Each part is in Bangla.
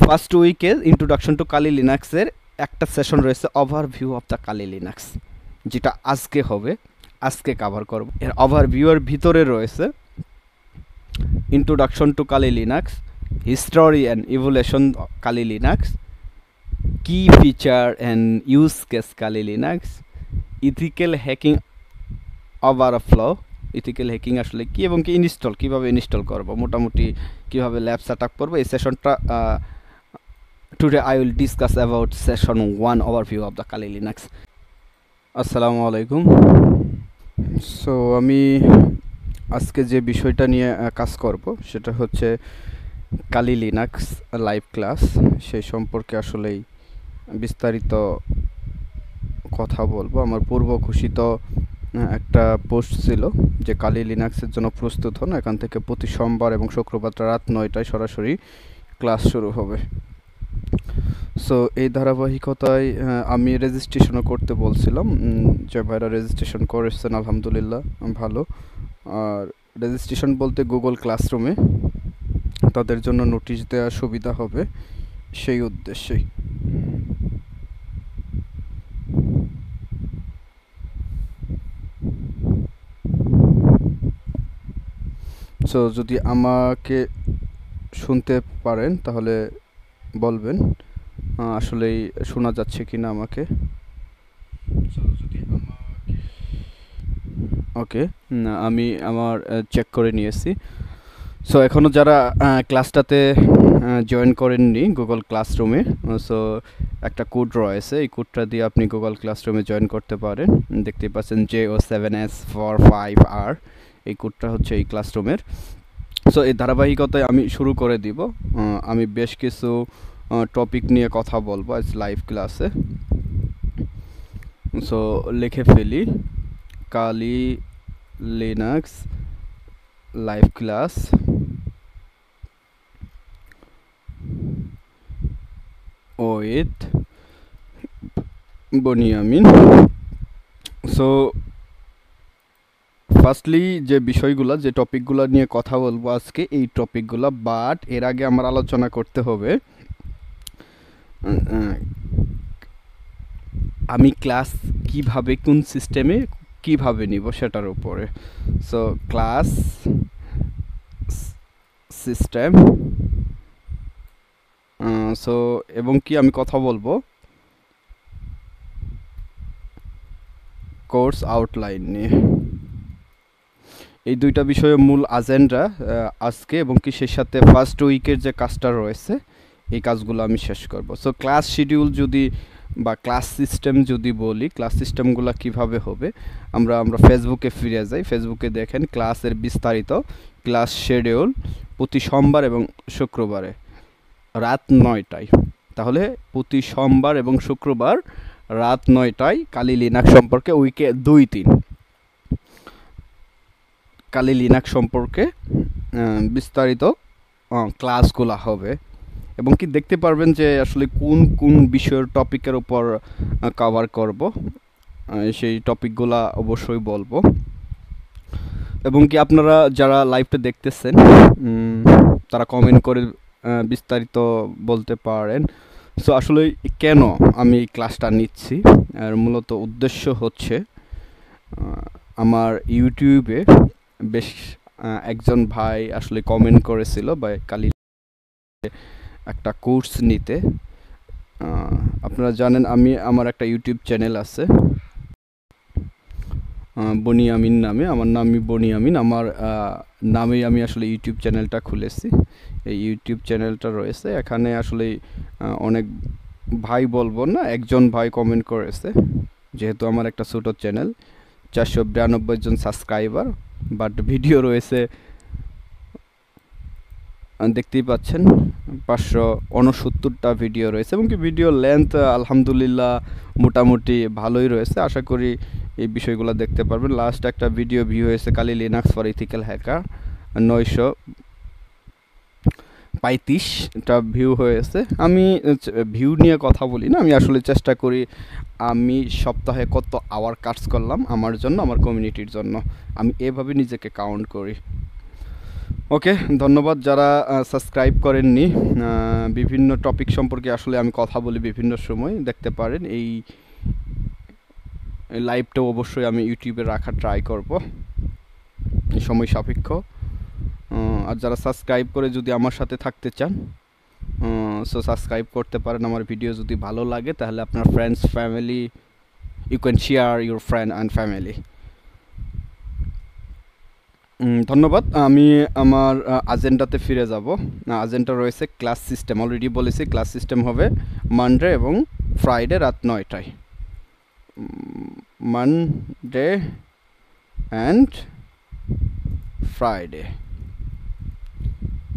ফার্স্ট উইকে ইন্ট্রোডাকশন টু কালি লিনাক্সের একটা সেশন রয়েছে overview of the Kali Linux যেটা আজকে হবে আজকে কাভার করব এর ওভারভিউয়ের ভিতরে রয়েছে introduction to Kali Linux history and evolution Kali Linux কি feature and use case Kali Linux ethical hacking flow ethical hacking আসলে কি এবং কি ইনস্টল কিভাবে ইনস্টল করব মোটামুটি কিভাবে ল্যাব সেট আপ করবো এই সেশনটা today I will discuss about session one overview of the Kali Linux আসসালামু আলাইকুম সো আমি আজকে যে বিষয়টা নিয়ে কাজ করব সেটা হচ্ছে কালি লিনাক্স লাইভ ক্লাস সেই সম্পর্কে আসলেই বিস্তারিত কথা বলবো আমার পূর্ব ঘোষিত একটা পোস্ট ছিল যে কালি লিনাক্সের জন্য প্রস্তুত হন এখান থেকে প্রতি সোমবার এবং শুক্রবার রাত নয়টায় সরাসরি ক্লাস শুরু হবে সো এই ধারাবাহিকতায় আমি রেজিস্ট্রেশনও করতে বলছিলাম যে ভাইরা রেজিস্ট্রেশন করেছেন আলহামদুলিল্লাহ ভালো আর রেজিস্ট্রেশন বলতে গুগল ক্লাসরুমে তাদের জন্য নোটিশ দেওয়া সুবিধা হবে সেই উদ্দেশ্যেই সো যদি আমাকে শুনতে পারেন তাহলে বলবেন আসলেই শোনা যাচ্ছে কি না আমাকে ওকে আমি আমার চেক করে নিয়েছি সো এখনও যারা ক্লাসটাতে জয়েন করেননি গুগল ক্লাসরুমে সো একটা কোড রয়েছে এই কোডটা দিয়ে আপনি গুগল ক্লাসরুমে জয়েন করতে পারেন দেখতে পাচ্ছেন J O seven S four five আর এই কোডটা হচ্ছে এই ক্লাসরুমের সো এই ধারাবাহিকতায় আমি শুরু করে দিব আমি বেশ কিছু টপিক নিয়ে কথা বলবো আজ লাইভ ক্লাসে সো লিখে ফেলি Kali Linux live class with Boniamin so firstly যে বিষয়গুলো যে টপিকগুলো নিয়ে কথা বলবো আজকে এই টপিকগুলো বাট এর আগে আমার আলোচনা করতে হবে আমি ক্লাস কিভাবে কোন সিস্টেমে কিভাবে নিব সেটার উপরে সো ক্লাস সিস্টেম সো এবং কি আমি কথা বলবো কোর্স আউটলাইন নিয়ে এই দুইটা বিষয়ে মূল আজেন্ডা আজকে এবং কি শেষ সাথে ফার্স্ট উইকের যে কাজটা রয়েছে এই কাজগুলো আমি শেষ করব সো ক্লাস শিডিউল যদি বা ক্লাস সিস্টেম যদি বলি ক্লাস সিস্টেমগুলো কিভাবে হবে আমরা আমরা ফেসবুকে ফিরে যাই ফেসবুকে দেখেন ক্লাসের বিস্তারিত ক্লাস শিডিউল প্রতি সোমবার এবং শুক্রবারে রাত নয়টায় তাহলে প্রতি সোমবার এবং শুক্রবার রাত নয়টায় কালী লিনাক সম্পর্কে উইকে দুই তিন কালী লিনাক সম্পর্কে বিস্তারিত ক্লাসগুলো হবে এবং কি দেখতে পারবেন যে আসলে কোন কোন বিষয়ের টপিকের উপর কভার করব সেই টপিকগুলা অবশ্যই বলবো এবং কি আপনারা যারা লাইভটা দেখতেছেন তারা কমেন্ট করে বিস্তারিত বলতে পারেন সো আসলে কেন আমি ক্লাসটা নিচ্ছি আর মূলত উদ্দেশ্য হচ্ছে আমার ইউটিউবে বেশ একজন ভাই আসলে কমেন্ট করেছিল বা কালি একটা কোর্স নিতে আপনারা জানেন আমি আমার একটা ইউটিউব চ্যানেল আছে বনি আমিন নামে আমার নামই বনি আমিন আমার নামেই আমি আসলে ইউটিউব চ্যানেলটা খুলেছি এই ইউটিউব চ্যানেলটা রয়েছে এখানে আসলে অনেক ভাই বলবো না একজন ভাই কমেন্ট করেছে যেহেতু আমার একটা ছোটো চ্যানেল চারশো বিরানব্বই জন সাবস্ক্রাইবার বাট ভিডিও রয়েছে দেখতেই পাচ্ছেন পাঁচশো উনসত্তরটা ভিডিও রয়েছে এবং কি ভিডিও লেন্থ আলহামদুলিল্লাহ মোটামুটি ভালোই রয়েছে আশা করি এই বিষয়গুলো দেখতে পারবেন লাস্ট একটা ভিডিও ভিউ হয়েছে Kali Linux for ethical hacker নয়শো পঁয়ত্রিশটা ভিউ হয়েছে আমি ভিউ নিয়ে কথা বলি না আমি আসলে চেষ্টা করি আমি সপ্তাহে কত আওয়ার কাজ করলাম আমার জন্য আমার কমিউনিটির জন্য আমি এভাবে নিজেকে কাউন্ট করি ওকে ধন্যবাদ যারা সাবস্ক্রাইব করেননি বিভিন্ন টপিক সম্পর্কে আসলে আমি কথা বলি বিভিন্ন সময় দেখতে পারেন এই লাইভটাও অবশ্যই আমি ইউটিউবে রাখার ট্রাই করব সময় সাপেক্ষ আর যারা সাবস্ক্রাইব করে যদি আমার সাথে থাকতে চান সো সাবস্ক্রাইব করতে পারেন আমার ভিডিও যদি ভালো লাগে তাহলে আপনার friends family you can share your friend and family ধন্যবাদ আমি আমার আজেন্ডাতে ফিরে যাব আজেন্ডা রয়েছে ক্লাস সিস্টেম অলরেডি বলেছি ক্লাস সিস্টেম হবে মানডে এবং ফ্রাইডে রাত নয়টায় Monday and Friday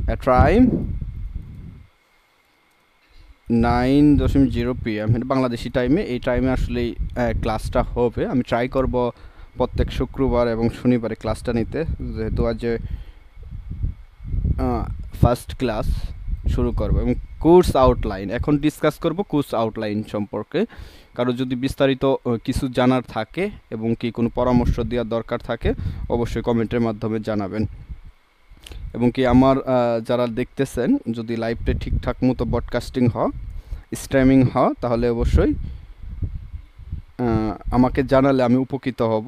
at time nine দশমিক জিরো পিএম বাংলাদেশি টাইমে এই টাইমে আসলে ক্লাসটা হবে আমি ট্রাই করব প্রত্যেক শুক্রবার এবং শনিবারে ক্লাসটা নিতে যেহেতু আজ ফার্স্ট ক্লাস শুরু করবো এবং কোর্স আউটলাইন এখন ডিসকাস করব কোর্স আউটলাইন সম্পর্কে কারো যদি বিস্তারিত কিছু জানার থাকে এবং কি কোনো পরামর্শ দেওয়ার দরকার থাকে অবশ্যই কমেন্টের মাধ্যমে জানাবেন এবং কি আমার যারা দেখতেছেন যদি লাইভটা ঠিকঠাক মতো ব্রডকাস্টিং হয় স্ট্রিমিং হয় তাহলে অবশ্যই আমাকে জানালে আমি উপকৃত হব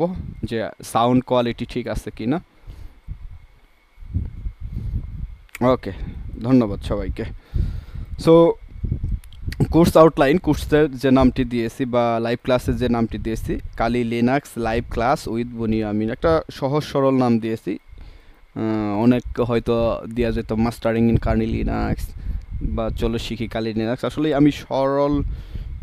যে সাউন্ড কোয়ালিটি ঠিক আছে কি না ওকে ধন্যবাদ সবাইকে সো কোর্স আউটলাইন কোর্সের যে নামটি দিয়েছি বা লাইভ ক্লাসের যে নামটি দিয়েছি Kali Linux live class with Boni আমি একটা সহজ সরল নাম দিয়েছি অনেক হয়তো দেওয়া যেত মাস্টারিং ইন কার্নি লিনাক্স বা চলো শিখি কালি লিনাক্স আসলে আমি সরল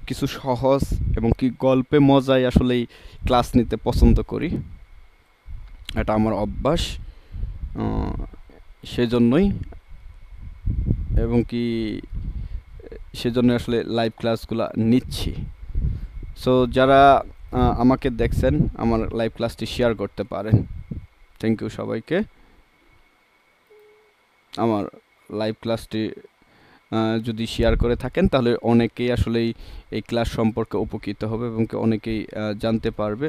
কিছু সহজ এবং কি গল্পে মজায় আসলেই ক্লাস নিতে পছন্দ করি এটা আমার অভ্যাস সেজন্যই এবং কি সেজন্য আসলে লাইভ ক্লাসগুলো নিচ্ছি সো যারা আমাকে দেখছেন আমার লাইভ ক্লাসটি শেয়ার করতে পারেন থ্যাংক ইউ সবাইকে আমার লাইভ ক্লাসটি যদি শেয়ার করে থাকেন তাহলে অনেকেই আসলেই এই ক্লাস সম্পর্কে উপকৃত হবে এবং অনেকেই জানতে পারবে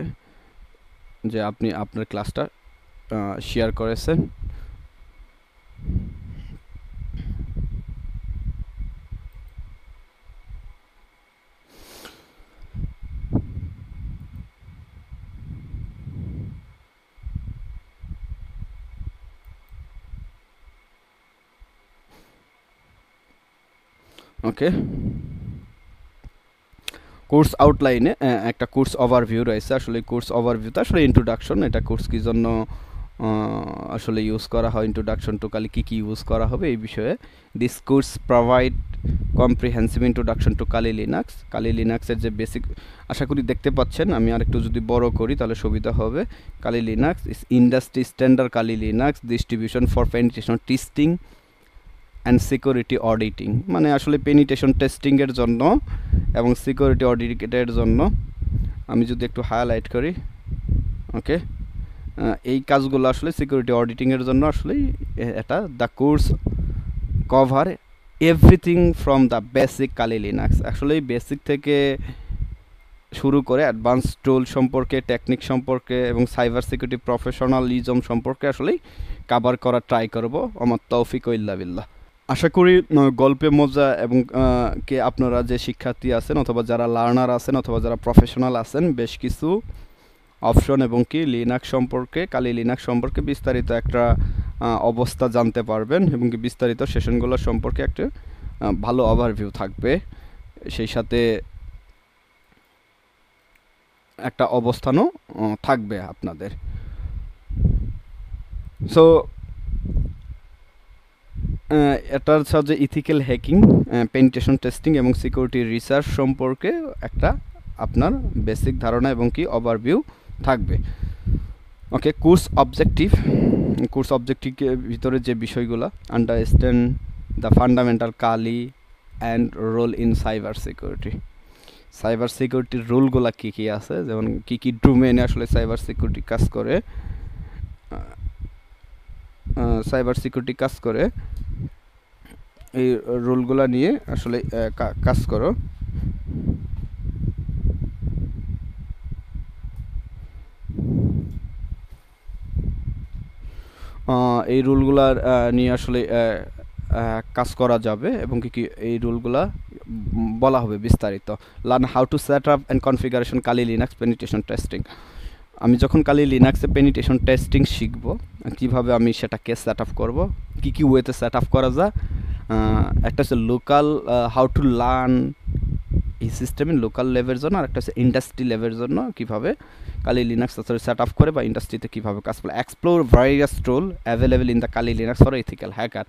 যে আপনি আপনার ক্লাসটা শেয়ার করেছেন ওকে কোর্স আউটলাইনে একটা কোর্স ওভারভিউ রয়েছে আসলে কোর্স ওভারভিউতে আসলে ইন্ট্রোডাকশন এটা কোর্স কী জন্য আসলে ইউজ করা হয় ইন্ট্রোডাকশন টু কালি কী কী ইউজ করা হবে এই বিষয়ে this course provide comprehensive introduction to Kali Linux Kali লিনাক্সের যে বেসিক আশা করি দেখতে পাচ্ছেন আমি আরেকটু যদি বড় করি তাহলে সুবিধা হবে Kali Linux is industry standard Kali Linux distribution for penetration testing and security auditing মানে আসলে পেনিটেশন টেস্টিংয়ের জন্য এবং সিকিউরিটি অডিটের জন্য আমি যদি একটু হাইলাইট করি ওকে এই কাজগুলো আসলে সিকিউরিটি অডিটিংয়ের জন্য আসলে এটা the course cover everything from the basic Kali Linux আসলে বেসিক থেকে শুরু করে অ্যাডভান্স টুল সম্পর্কে টেকনিক সম্পর্কে এবং সাইবার সিকিউরিটি প্রফেশনালিজম সম্পর্কে আসলেই কাভার করা ট্রাই করব আমার তৌফিক ইল্লা বিল্লাহ আশা করি গল্পে মজা এবং কে আপনারা যে শিক্ষার্থী আছেন অথবা যারা লার্নার আছেন অথবা যারা প্রফেশনাল আছেন বেশ কিছু অপশন এবং কি লিনাক সম্পর্কে কালি লিনাক সম্পর্কে বিস্তারিত একটা অবস্থা জানতে পারবেন এবং কি বিস্তারিত সেশনগুলোর সম্পর্কে একটা ভালো ওভারভিউ থাকবে সেই সাথে একটা অবস্থানও থাকবে আপনাদের সো এটার সাহায্যে ইথিক্যাল হ্যাকিং পেনিটেশন টেস্টিং এবং সিকিউরিটি রিসার্চ সম্পর্কে একটা আপনার বেসিক ধারণা এবং কি ওভারভিউ থাকবে ওকে কোর্স অবজেক্টিভ কোর্স অবজেক্টিভের ভিতরে যে বিষয়গুলো understand the fundamental Kali and role in cyber security cyber সিকিউরিটির রোলগুলো কী কী আছে যেমন কী কী ডোমেনে আসলে সাইবার সিকিউরিটি কাজ করে সাইবার সিকিউরিটি কাজ করে এই রুলগুলা নিয়ে আসলে কাজ করো এই রুলগুলার নিয়ে আসলে কাজ করা যাবে এবং কি কি এই রুলগুলা বলা হবে বিস্তারিত learn how to set up and configuration Kali Linux penetration testing আমি যখন কালি লিনাক্সে পেনিটেশন টেস্টিং শিখব কিভাবে আমি সেটাকে সেট আপ করবো কী কী ওয়েতে সেট আপ করা যায় একটা হচ্ছে লোকাল হাউ টু লার্ন এই সিস্টেমে লোকাল লেভেলের জন্য আর একটা হচ্ছে ইন্ডাস্ট্রি লেভেলের জন্য কীভাবে কালি লিনাক্স আসলে সেট আপ করে বা ইন্ডাস্ট্রিতে কীভাবে কাজ করে explore various tools available in the Kali Linux for ethical hacker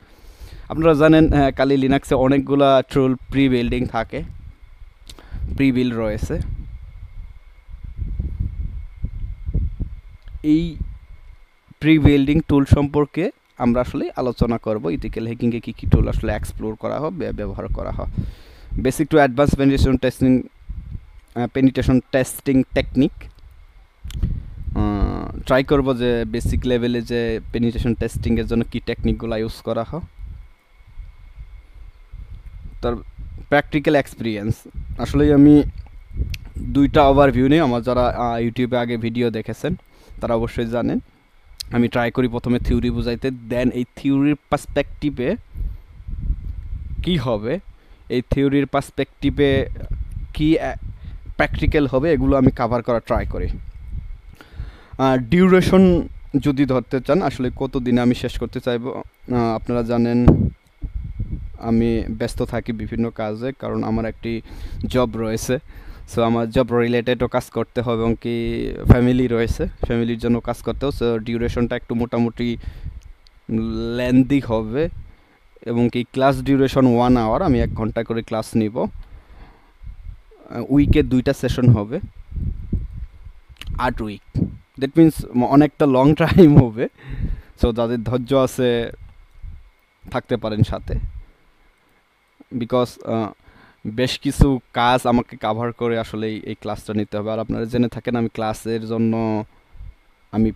আপনারা জানেন কালি লিনাক্সে অনেকগুলো ট্রোল প্রি বিল্ডিং থাকে প্রি বিল রয়েছে এই প্রি বিল্ডিং টুল সম্পর্কে আমরা আসলে আলোচনা করব ইথিক্যাল হ্যাকিংয়ে কী কী টুল আসলে এক্সপ্লোর করা হয় ব্যবহার করা হয় basic to advance penetration testing penetration testing technique try করব যে বেসিক লেভেলে যে পেনিটেশন টেস্টিংয়ের জন্য কী টেকনিকগুলো ইউজ করা হয় তার প্র্যাকটিক্যাল এক্সপিরিয়েন্স আসলে আমি দুইটা ওভারভিউ নিয়ে আমার যারা ইউটিউবে আগে ভিডিও দেখেছেন তারা অবশ্যই জানেন আমি ট্রাই করি প্রথমে থিওরি বুঝাইতে দেন এই থিওরির পার্সপেক্টিভে কি হবে এই থিওরির পার্সপেক্টিভে কি প্র্যাকটিক্যাল হবে এগুলো আমি কাভার করা ট্রাই করি ডিউরেশন যদি ধরতে চান আসলে কত দিনে আমি শেষ করতে চাইব আপনারা জানেন আমি ব্যস্ত থাকি বিভিন্ন কাজে কারণ আমার একটি জব রয়েছে সো আমার জব রিলেটেডও কাজ করতে হবে এবং কি ফ্যামিলি রয়েছে ফ্যামিলির জন্য কাজ করতে হবে সো ডিউরেশনটা একটু মোটামুটি লেন্দি হবে এবং কি ক্লাস ডিউরেশন ওয়ান আওয়ার আমি এক ঘন্টা করে ক্লাস নিব উইকে দুইটা সেশন হবে আট উইক দ্যাট মিন্স অনেকটা লং টাইম হবে সো যাদের ধৈর্য আছে থাকতে পারেন সাথে বিকজ বেশ কিছু কাজ আমাকে কাভার করে আসলে এই ক্লাসটা নিতে হবে আর আপনারা জেনে থাকেন আমি ক্লাসের জন্য আমি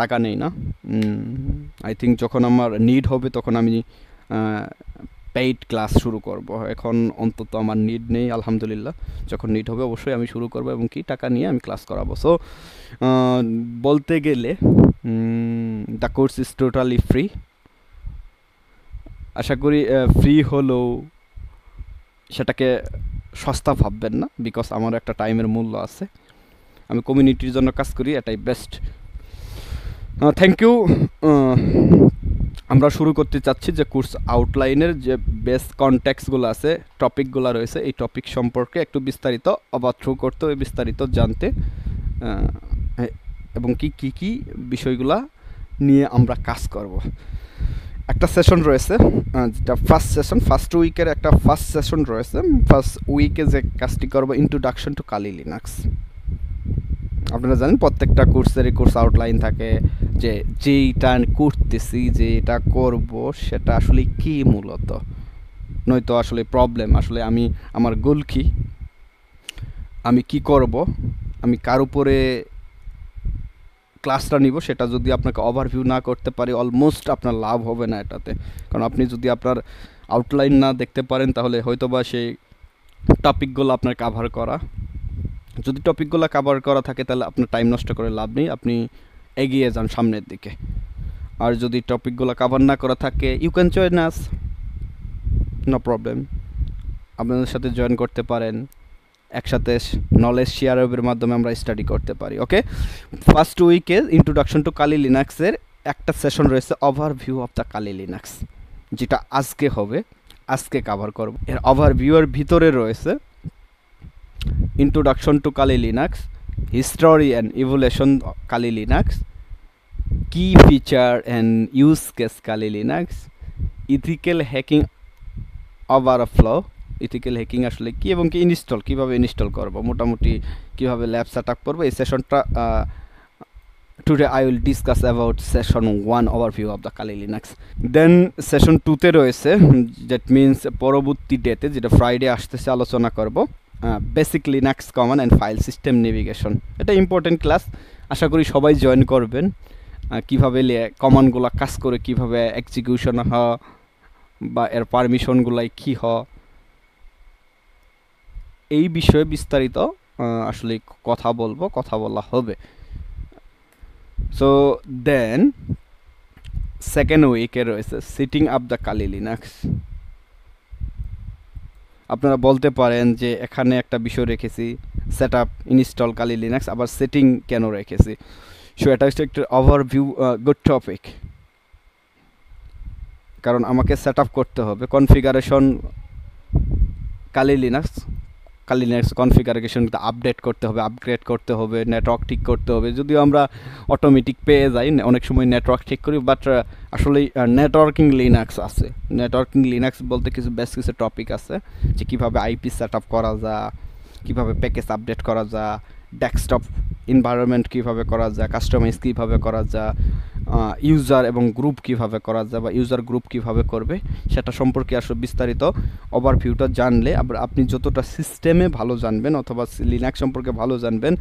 টাকা নেই না আই থিঙ্ক যখন আমার নিড হবে তখন আমি পেইড ক্লাস শুরু করব এখন অন্তত আমার নিড নেই আলহামদুলিল্লাহ যখন নিড হবে অবশ্যই আমি শুরু করব এবং কি টাকা নিয়ে আমি ক্লাস করাবো সো বলতে গেলে the course is totally free আশা করি ফ্রি হলেও সেটাকে সস্তা ভাববেন না বিকজ আমার একটা টাইমের মূল্য আছে আমি কমিউনিটির জন্য কাজ করি এটাই বেস্ট থ্যাংক ইউ আমরা শুরু করতে চাচ্ছি যে কোর্স আউটলাইনের যে বেস কন্ট্যাক্টসগুলো আছে টপিকগুলো রয়েছে এই টপিক সম্পর্কে একটু বিস্তারিত অবাধ থ্রু করতে হবে বিস্তারিত জানতে এবং কি কি কি বিষয়গুলা নিয়ে আমরা কাজ করব একটা সেশন রয়েছে যেটা ফার্স্ট সেশন ফার্স্ট উইকের একটা ফার্স্ট সেশন রয়েছে ফার্স্ট উইকে যে কাজটি করবো ইন্ট্রোডাকশন টু কালি লিনাক্স আপনারা জানেন প্রত্যেকটা কোর্সেরই কোর্স আউটলাইন থাকে যে যেইটা করতেছি যে এটা করব সেটা আসলে কি মূলত নয়তো আসলে প্রবলেম আসলে আমি আমার গোল কি আমি কি করব আমি কার উপরে ক্লাসটা নিব সেটা যদি আপনাকে ওভারভিউ না করতে পারি অলমোস্ট আপনার লাভ হবে না এটাতে কারণ আপনি যদি আপনার আউটলাইন না দেখতে পারেন তাহলে হয়তোবা সেই টপিকগুলো আপনার কাভার করা যদি টপিকগুলো কাভার করা থাকে তাহলে আপনার টাইম নষ্ট করে লাভ নেই আপনি এগিয়ে যান সামনের দিকে আর যদি টপিকগুলো কাভার না করা থাকে you can join us no problem আপনাদের সাথে জয়েন করতে পারেন একসাথে নলেজ শেয়ারের মাধ্যমে আমরা স্টাডি করতে পারি ওকে ফার্স্ট উইকে ইন্ট্রোডাকশন টু কালি লিনাক্সের একটা সেশন রয়েছে overview of the Kali Linux যেটা আজকে হবে আজকে কভার করব এর ওভারভিউয়ের ভিতরে রয়েছে introduction to Kali Linux history and evolution Kali Linux কি feature and use case Kali Linux ethical hacking overflow ethical hacking আসলে কি এবং কি ইনস্টল কীভাবে ইনস্টল করব মোটামুটি কিভাবে ল্যাব সেট আপ করবো এই সেশনটা today I will discuss about session one overview of the Kali Linux then session টুতে রয়েছে দ্যাট মিনস পরবর্তী ডেতে যেটা ফ্রাইডে আসতেছে আলোচনা করব basic Linux common and file system navigation এটা ইম্পর্টেন্ট ক্লাস আশা করি সবাই জয়েন করবেন কীভাবে কমনগুলো কাজ করে কীভাবে এক্সিকিউশন হ বা এর পারমিশনগুলাই কী হয় এই বিষয়ে বিস্তারিত আসলে কথা বলবো কথা বলা হবে সো দেন সেকেন্ড উইকে রয়েছে setting up the Kali Linux আপনারা বলতে পারেন যে এখানে একটা বিষয় রেখেছি set up install Kali Linux আবার সেটিং কেন রেখেছি সো এটা হচ্ছে একটা ওভারভিউ গুড টপিক কারণ আমাকে সেট করতে হবে configuration Kali Linux local Linux configuration update করতে হবে আপগ্রেড করতে হবে নেটওয়ার্ক ঠিক করতে হবে যদিও আমরা অটোমেটিক পেয়ে যাই অনেক সময় নেটওয়ার্ক ঠিক করি বাট আসলে নেটওয়ার্কিং লিনাক্স আছে নেটওয়ার্কিং লিনাক্স বলতে কিছু বেশ কিছু টপিক আছে যে কীভাবে আইপি সেট আপ করা যায় কীভাবে প্যাকেজ আপডেট করা যা ডেস্কটপ এনভায়রনমেন্ট কীভাবে করা যায় কাস্টমাইজ কীভাবে করা যায় ইউজার এবং গ্রুপ কিভাবে করা যায় বা ইউজার গ্রুপ কিভাবে করবে সেটা সম্পর্কে আসলে বিস্তারিত ওভারভিউটা জানলে আবার আপনি যতটা সিস্টেমে ভালো জানবেন অথবা লিনাক সম্পর্কে ভালো জানবেন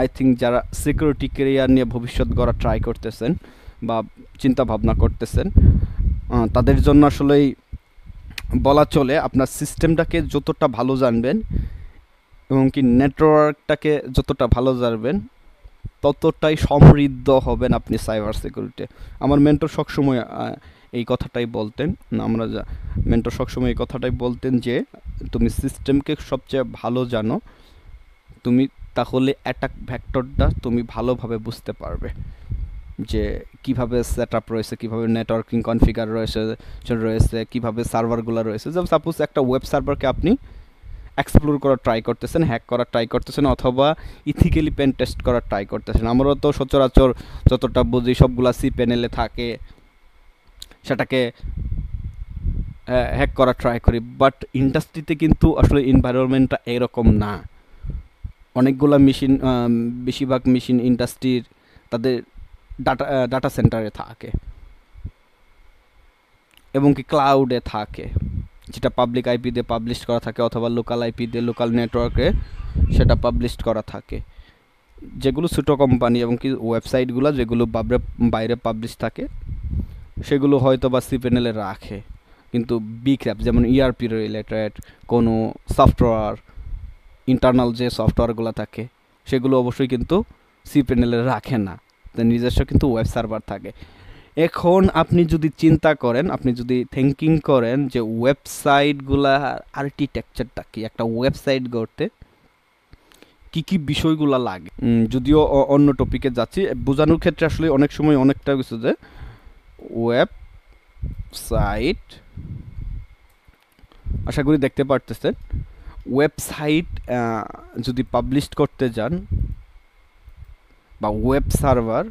আই থিঙ্ক যারা সিকিউরিটি কেরিয়ার নিয়ে ভবিষ্যৎ গড়া ট্রাই করতেছেন বা চিন্তা ভাবনা করতেছেন তাদের জন্য আসলেই বলা চলে আপনার সিস্টেমটাকে যতটা ভালো জানবেন এবং কি নেটওয়ার্কটাকে যতটা ভালো জানবেন ততটাই সমৃদ্ধ হবেন আপনি সাইবার সিকিউরিটি আমার মেন্টর সবসময় এই কথাটাই বলতেন আমরা যা মেন্টর সবসময় এই কথাটাই বলতেন যে তুমি সিস্টেমকে সবচেয়ে ভালো জানো তুমি তাহলে অ্যাটাক ভ্যাক্টরটা তুমি ভালোভাবে বুঝতে পারবে যে কিভাবে সেট আপ রয়েছে কীভাবে নেটওয়ার্কিং কনফিগার রয়েছে রয়েছে কীভাবে সার্ভারগুলো রয়েছে যেমন সাপোজ একটা ওয়েব সার্ভারকে আপনি এক্সপ্লোর করার ট্রাই করতেছেন হ্যাক করার ট্রাই করতেছেন অথবা ইথিক্যালি পেন টেস্ট করার ট্রাই করতেছেন আমরাও তো সচরাচর যতটা বুঝি সবগুলা সি প্যানেলে থাকে সেটাকে হ্যাক করার ট্রাই করি বাট ইন্ডাস্ট্রিতে কিন্তু আসলে এনভায়রনমেন্টটা এরকম না অনেকগুলো মেশিন বেশিরভাগ মেশিন ইন্ডাস্ট্রির তাদের ডাটা ডাটা সেন্টারে থাকে এবং কি ক্লাউডে থাকে যেটা পাবলিক আইপি দিয়ে পাবলিশ করা থাকে অথবা লোকাল আইপি দিয়ে লোকাল নেটওয়ার্কে সেটা পাবলিশ করা থাকে যেগুলো ছোটো কোম্পানি এবং কি ওয়েবসাইটগুলো যেগুলো বাবরে বাইরে পাবলিশ থাকে সেগুলো হয়তো বা সি প্যানেলে রাখে কিন্তু বিগ অ্যাপ যেমন ইআরপি e রিলেটেড কোনো সফটওয়্যার ইন্টারনাল যে সফটওয়্যারগুলো থাকে সেগুলো অবশ্যই কিন্তু সি প্যানেলে রাখে না নিজস্ব কিন্তু ওয়েব সার্ভার থাকে এখন আপনি যদি চিন্তা করেন আপনি যদি থিঙ্কিং করেন যে ওয়েবসাইটগুলা আর্কিটেকচারটা কি একটা ওয়েবসাইট গড়তে কি কি বিষয়গুলো লাগে যদিও অন্য টপিকে যাচ্ছি বোঝানোর ক্ষেত্রে আসলে অনেক সময় অনেকটা কিছু যে ওয়েবসাইট আশা করি দেখতে পারতেছেন ওয়েবসাইট যদি পাবলিশ করতে যান বা ওয়েব সার্ভার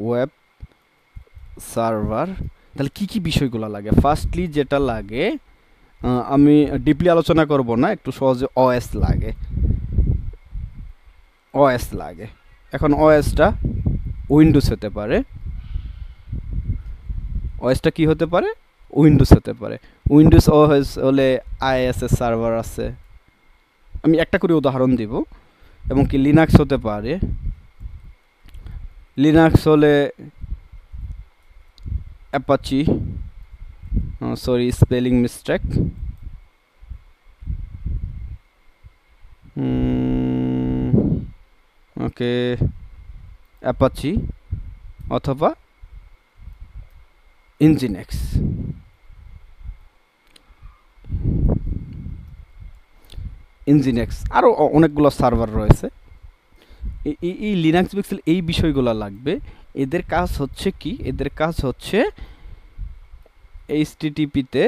ওয়েব সার্ভার তাহলে কি কি বিষয়গুলো লাগে ফার্স্টলি যেটা লাগে আমি ডিপলি আলোচনা করব না একটু সহজে ওএস লাগে ওএস লাগে এখন ওএসটা উইন্ডোজ হতে পারে ওএসটা কি হতে পারে উইন্ডোজ হতে পারে উইন্ডোজ ওএস হলে আইএসএস সার্ভার আছে আমি একটা করে উদাহরণ দিব এবং কি লিনাক্স হতে পারে লিনাক্স হলে Apache sorry spelling mistake okay Apache অথবা ইঞ্জিনেক্স ইঞ্জিনেক্স আরও অনেকগুলো সার্ভার রয়েছে এই লিনাক্স পিক্সেল এই বিষয়গুলো লাগবে এদের কাজ হচ্ছে কি এদের কাজ হচ্ছে এইচটিটিপিতে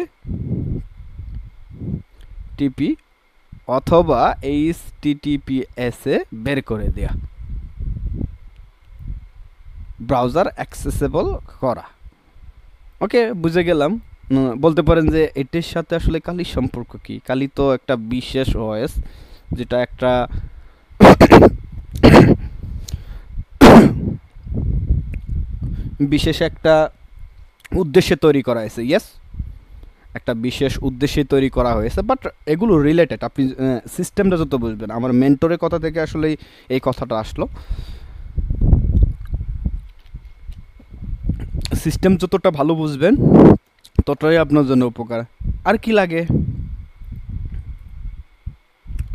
টিপি অথবা এইচটিটিপিএসে বের করে দেয়া ব্রাউজার অ্যাক্সেসেবল করা ওকে বুঝে গেলাম বলতে পারেন যে এটির সাথে আসলে কালির সম্পর্ক কি কালি তো একটা বিশেষ ওয়েস যেটা একটা বিশেষ একটা উদ্দেশ্যে তৈরি করা হয়েছে ইয়েস একটা বিশেষ উদ্দেশ্যে তৈরি করা হয়েছে বাট এগুলো রিলেটেড আপনি সিস্টেমটা যত বুঝবেন আমার মেন্টরের কথা থেকে আসলে এই কথাটা আসলো সিস্টেম যতটা ভালো বুঝবেন ততটাই আপনার জন্য উপকার আর কি লাগে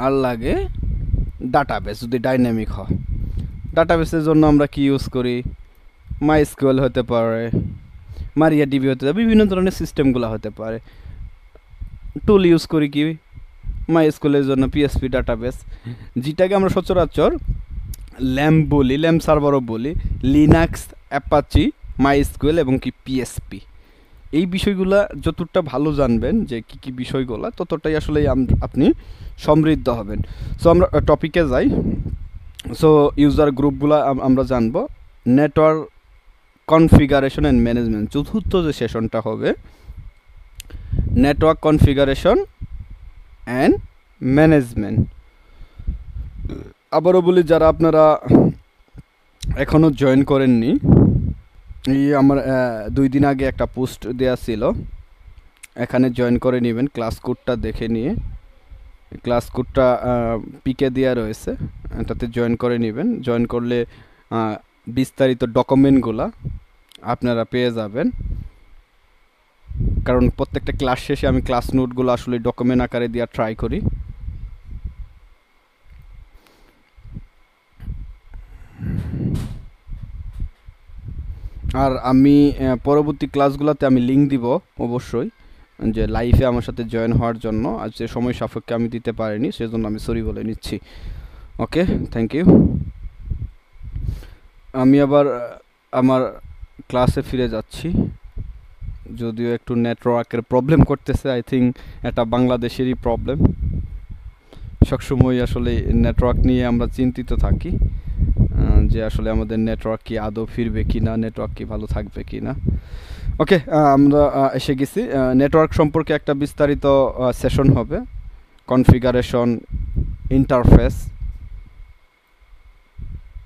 আর লাগে ডাটাবেস যদি ডাইনামিক হয় ডাটাবেসের জন্য আমরা কি ইউজ করি মাই স্কুল হতে পারে মারিয়া ডিবি হতে পারে বিভিন্ন ধরনের সিস্টেমগুলো হতে পারে টুল ইউজ করি কি মাই স্কুলের জন্য পিএসপি ডাটাবেস যেটাকে আমরা সচরাচর ল্যাম্প বলি ল্যাম্প সার্ভারও বলি লিনাক্স অ্যাপাচি মাই স্কুল এবং কি পিএসপি এই বিষয়গুলা যতটা ভালো জানবেন যে কি কি বিষয়গুলো ততটাই আসলে আপনি সমৃদ্ধ হবেন সো আমরা টপিকে যাই সো ইউজার গ্রুপগুলো আমরা জানবো নেটওয়ার্ক কনফিগারেশন অ্যান্ড ম্যানেজমেন্ট চতুর্থ যে সেশনটা হবে নেটওয়ার্ক কনফিগারেশন অ্যান্ড ম্যানেজমেন্ট আবারও বলি যারা আপনারা এখনও জয়েন করেননি এই আমার দুই দিন আগে একটা পোস্ট দেওয়া ছিল এখানে জয়েন করে নেবেন ক্লাস কোডটা দেখে নিয়ে ক্লাস কোডটা পিকে দেওয়া রয়েছে তাতে জয়েন করে নেবেন জয়েন করলে বিস্তারিত ডকুমেন্টগুলো আপনারা পেয়ে যাবেন কারণ প্রত্যেকটা ক্লাস শেষে আমি ক্লাস নোটগুলো আসলে ডকুমেন্ট আকারে দেওয়ার ট্রাই করি আর আমি পরবর্তী ক্লাসগুলোতে আমি লিঙ্ক দিব অবশ্যই যে লাইফে আমার সাথে জয়েন হওয়ার জন্য আজ যে সময় সাপেক্ষে আমি দিতে পারিনি সেজন্য আমি সরি বলে নিচ্ছি ওকে থ্যাংক ইউ আমি আবার আমার ক্লাসে ফিরে যাচ্ছি যদিও একটু নেটওয়ার্কের প্রবলেম করতেছে আই থিঙ্ক এটা বাংলাদেশেরই প্রবলেম সবসময় আসলে নেটওয়ার্ক নিয়ে আমরা চিন্তিত থাকি যে আসলে আমাদের নেটওয়ার্ক কি আদৌ ফিরবে কি না নেটওয়ার্ক কি ভালো থাকবে কি না ওকে আমরা এসে গেছি নেটওয়ার্ক সম্পর্কে একটা বিস্তারিত সেশন হবে কনফিগারেশন ইন্টারফেস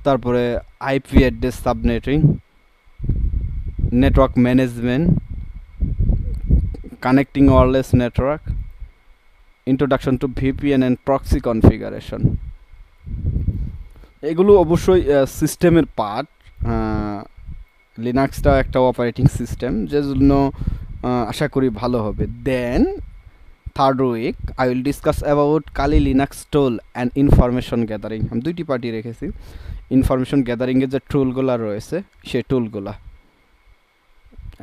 তারপরে IP address subnetting network management connecting wireless network introduction to VPN and proxy configuration এগুলো অবশ্যই সিস্টেমের পার্ট লিনাক্সটা একটা অপারেটিং সিস্টেম যে জন্য আশা করি ভালো হবে then third week I will discuss about Kali Linux tool and information gathering আমি দুইটি পার্টি রেখেছি ইনফরমেশন গ্যাদারিংয়ের যে টুলগুলা রয়েছে সে টুলগুলা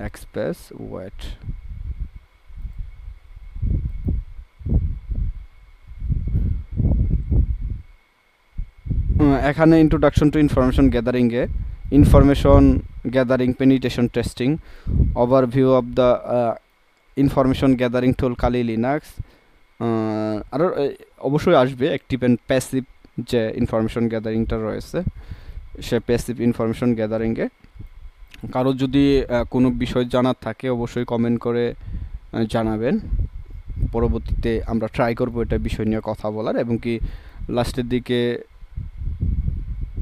এক্সপ্রেস ওয়েট এখানে ইন্ট্রোডাকশন টু ইনফরমেশন গ্যাদারিংয়ে information gathering penetration testing overview of the information gathering tool Kali Linux আরও অবশ্যই আসবে অ্যাক্টিভ অ্যান্ড প্যাসিভ যে ইনফরমেশন গ্যাদারিংটা রয়েছে সে প্যাসিভ ইনফরমেশন গ্যাদারিংয়ে কারো যদি কোনো বিষয় জানার থাকে অবশ্যই কমেন্ট করে জানাবেন পরবর্তীতে আমরা ট্রাই করব এটা বিষয় নিয়ে কথা বলার এবং কি লাস্টের দিকে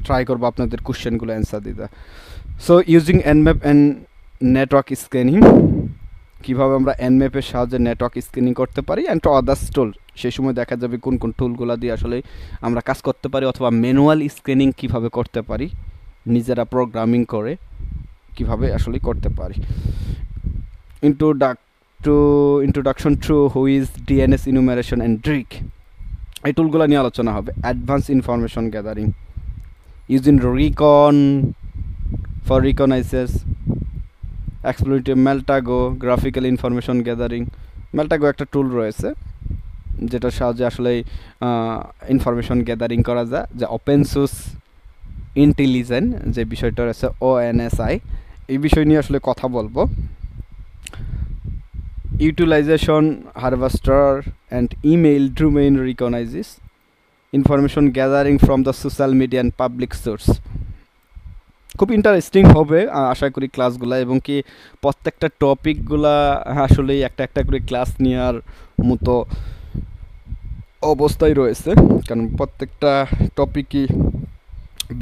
ট্রাই করবো আপনাদের কোশ্চেনগুলো অ্যান্সার দিতে so using Nmap and network scanning কিভাবে আমরা এনমেপের সাহায্যে নেটওয়ার্ক স্ক্রিনিং করতে পারি অ্যান্ড টু আদার্স টুল সেই সময় দেখা যাবে কোন কোন টুলগুলো দিয়ে আসলে আমরা কাজ করতে পারি অথবা ম্যানুয়াল স্ক্রিনিং কিভাবে করতে পারি নিজেরা প্রোগ্রামিং করে কিভাবে আসলে করতে পারি into duck to introduction to whois DNS enumeration and dig এই টুলগুলো নিয়ে আলোচনা হবে advance information gathering use in recon for reconnaissance exploratory Maltego graphical information gathering Maltego একটা টুল রয়েছে যেটার সাহায্যে আসলে ইনফরমেশন গ্যাদারিং করা যায় যে ওপেন সোর্স ইন্টেলিজেন্ট যে বিষয়টা রয়েছে ও এনএসআই এই বিষয় নিয়ে আসলে কথা বলবো utilization harvester and email domain recognizes information gathering from the social media and public source খুব ইন্টারেস্টিং হবে আশা করি ক্লাসগুলো এবং কি প্রত্যেকটা টপিকগুলা আসলেই একটা একটা করে ক্লাস নেওয়ার মতো অবস্থায় রয়েছে কারণ প্রত্যেকটা টপিকই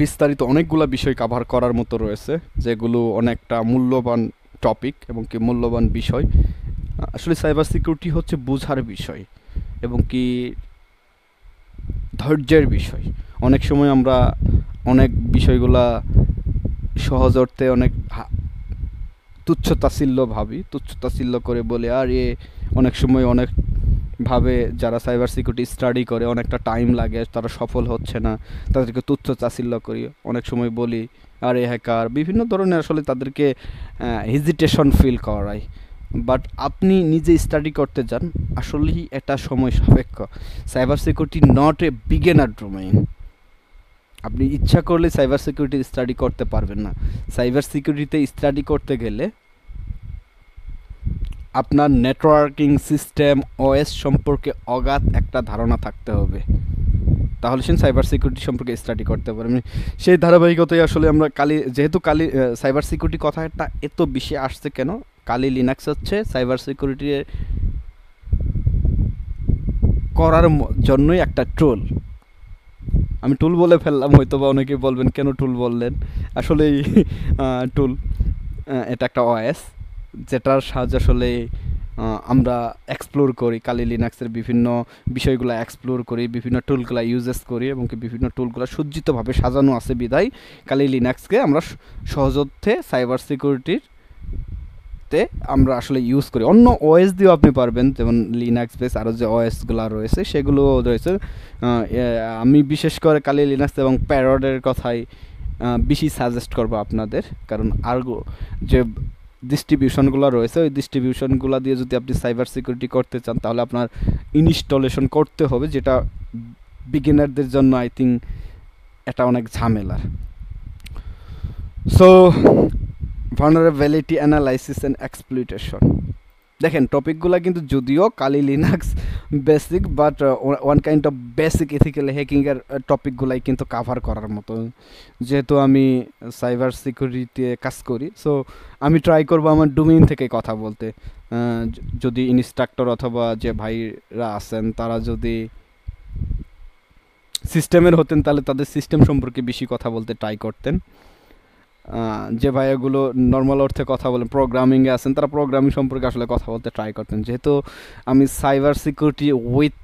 বিস্তারিত অনেকগুলো বিষয় কাভার করার মতো রয়েছে যেগুলো অনেকটা মূল্যবান টপিক এবং কি মূল্যবান বিষয় আসলে সাইবার সিকিউরিটি হচ্ছে বোঝার বিষয় এবং কি ধৈর্যের বিষয় অনেক সময় আমরা অনেক বিষয়গুলা সহজ অর্থে অনেক তুচ্ছ তাচ্ছিল্য ভাবি তুচ্ছ তাচ্ছিল্য করে বলে আর এ অনেক সময় অনেক ভাবে যারা সাইবার সিকিউরিটি স্টাডি করে অনেকটা টাইম লাগে তারা সফল হচ্ছে না তাদেরকে তুচ্ছ চাচিল্য করি অনেক সময় বলি আর এ হ্যাকার বিভিন্ন ধরনের আসলে তাদেরকে হেজিটেশন ফিল করাই বাট আপনি নিজে স্টাডি করতে যান আসলেই এটা সময় সাপেক্ষ cyber security not a beginner domain আপনি ইচ্ছা করলে সাইবার সিকিউরিটি স্টাডি করতে পারবেন না সাইবার সিকিউরিটিতে স্টাডি করতে গেলে আপনার নেটওয়ার্কিং সিস্টেম ওএস সম্পর্কে অগাধ একটা ধারণা থাকতে হবে তাহলে সে সাইবার সিকিউরিটি সম্পর্কে স্টাডি করতে পারবেন সেই ধারাবাহিকতায় আসলে আমরা কালি যেহেতু কালি সাইবার সিকিউরিটি কথাটা এত বেশি আসছে কেন কালি লিনাক্স হচ্ছে সাইবার সিকিউরিটির করার জন্যই একটা ট্রোল আমি টুল বলে ফেললাম হয়তো বা অনেকে বলবেন কেন টুল বললেন আসলেই টুল এটা একটা ওএস যেটার সাহায্যে আসলে আমরা এক্সপ্লোর করি কালি লিনাক্সের বিভিন্ন বিষয়গুলো এক্সপ্লোর করি বিভিন্ন টুলগুলো ইউজেস করি এবং কি বিভিন্ন টুলগুলো সজ্জিতভাবে সাজানো আছে বিদায় কালি লিনাক্সকে আমরা সহজত্বে সাইবার সিকিউরিটির করতে আমরা আসলে ইউজ করি অন্য ওএস দিয়েও আপনি পারবেন যেমন লিনাক্স বেস আরও যে ওএসগুলো রয়েছে সেগুলো রয়েছে আমি বিশেষ করে কালি লিনাক্স এবং প্যারডের কথাই বেশি সাজেস্ট করব আপনাদের কারণ আরগো যে ডিস্ট্রিবিউশনগুলো রয়েছে ওই ডিস্ট্রিবিউশনগুলো দিয়ে যদি আপনি সাইবার সিকিউরিটি করতে চান তাহলে আপনার ইনস্টলেশন করতে হবে যেটা বিগিনারদের জন্য আই থিঙ্ক এটা অনেক ঝামেলার so vulnerability analysis and exploitation দেখেন টপিকগুলো কিন্তু যদিও Kali Linux basic but one kind of basic ethical হ্যাকিংয়ের টপিকগুলাই কিন্তু কাভার করার মতো যেহেতু আমি সাইবার সিকিউরিটিতে কাজ করি সো আমি ট্রাই করব আমার ডোমেইন থেকে কথা বলতে যদি ইনস্ট্রাক্টর অথবা যে ভাইরা আছেন তারা যদি সিস্টেমের হতেন তাহলে তাদের সিস্টেম সম্পর্কে বেশি কথা বলতে ট্রাই করতেন যে ভাইয়াগুলো নর্মাল অর্থে কথা বলেন প্রোগ্রামিংয়ে আছেন তারা প্রোগ্রামিং সম্পর্কে আসলে কথা বলতে ট্রাই করতেন যেহেতু আমি সাইবার সিকিউরিটি উইথ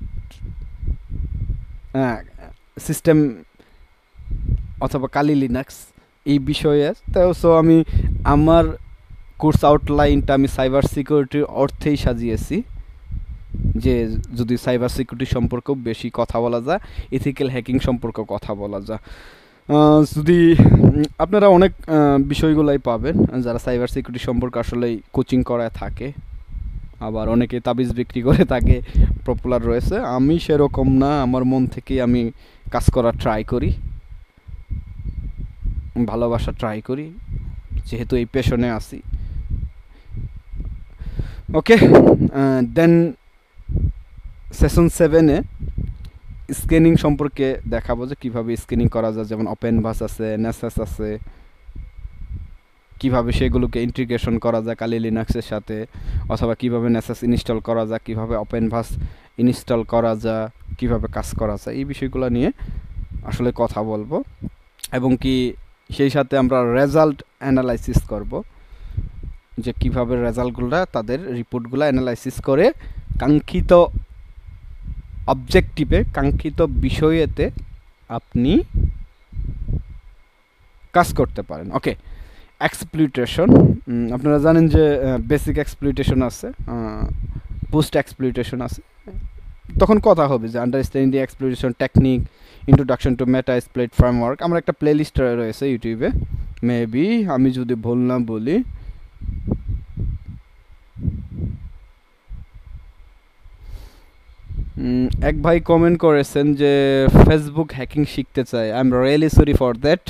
সিস্টেম অথবা কালি লিনাক্স এই বিষয়ে তাও সো আমি আমার কোর্স আউটলাইনটা আমি সাইবার সিকিউরিটির অর্থেই সাজিয়েছি যে যদি সাইবার সিকিউরিটি সম্পর্কেও বেশি কথা বলা যায় ইথিক্যাল হ্যাকিং সম্পর্কেও কথা বলা যায় যদি আপনারা অনেক বিষয়গুলাই পাবেন যারা সাইবার সিকিউরিটি সম্পর্কে আসলেই কোচিং করায় থাকে আবার অনেকে তাবিজ বিক্রি করে তাকে পপুলার রয়েছে আমি সেরকম না আমার মন থেকে আমি কাজ করা ট্রাই করি ভালোবাসা ট্রাই করি যেহেতু এই পেশনে আসি ওকে দেন সেশন সেভেনে স্ক্যানিং সম্পর্কে দেখাবো যে কীভাবে স্ক্যানিং করা যায় যেমন ওপেন ভাস আছে নেসাস আছে কিভাবে সেগুলোকে ইন্টিগ্রেশন করা যায় কালি লিনাক্সের সাথে অথবা কিভাবে নেসাস ইনস্টল করা যায় কিভাবে ওপেন ভাস ইনস্টল করা যায় কিভাবে কাজ করা যায় এই বিষয়গুলো নিয়ে আসলে কথা বলবো এবং কি সেই সাথে আমরা রেজাল্ট অ্যানালাইসিস করব যে কিভাবে রেজাল্টগুলো তাদের রিপোর্টগুলো অ্যানালাইসিস করে কাঙ্ক্ষিত অবজেক্টিভে কাঙ্ক্ষিত বিষয়েতে আপনি কাজ করতে পারেন ওকে এক্সপ্লুটেশন আপনারা জানেন যে বেসিক এক্সপ্লুটেশন আছে পোস্ট এক্সপ্লুটেশন আছে তখন কথা হবে যে understanding exploitation technique introduction to Metasploit framework আমার একটা প্লে লিস্ট রয়েছে ইউটিউবে মেবি আমি যদি ভুল না বলি এক ভাই কমেন্ট করেছেন যে ফেসবুক হ্যাকিং শিখতে চাই I am really sorry for that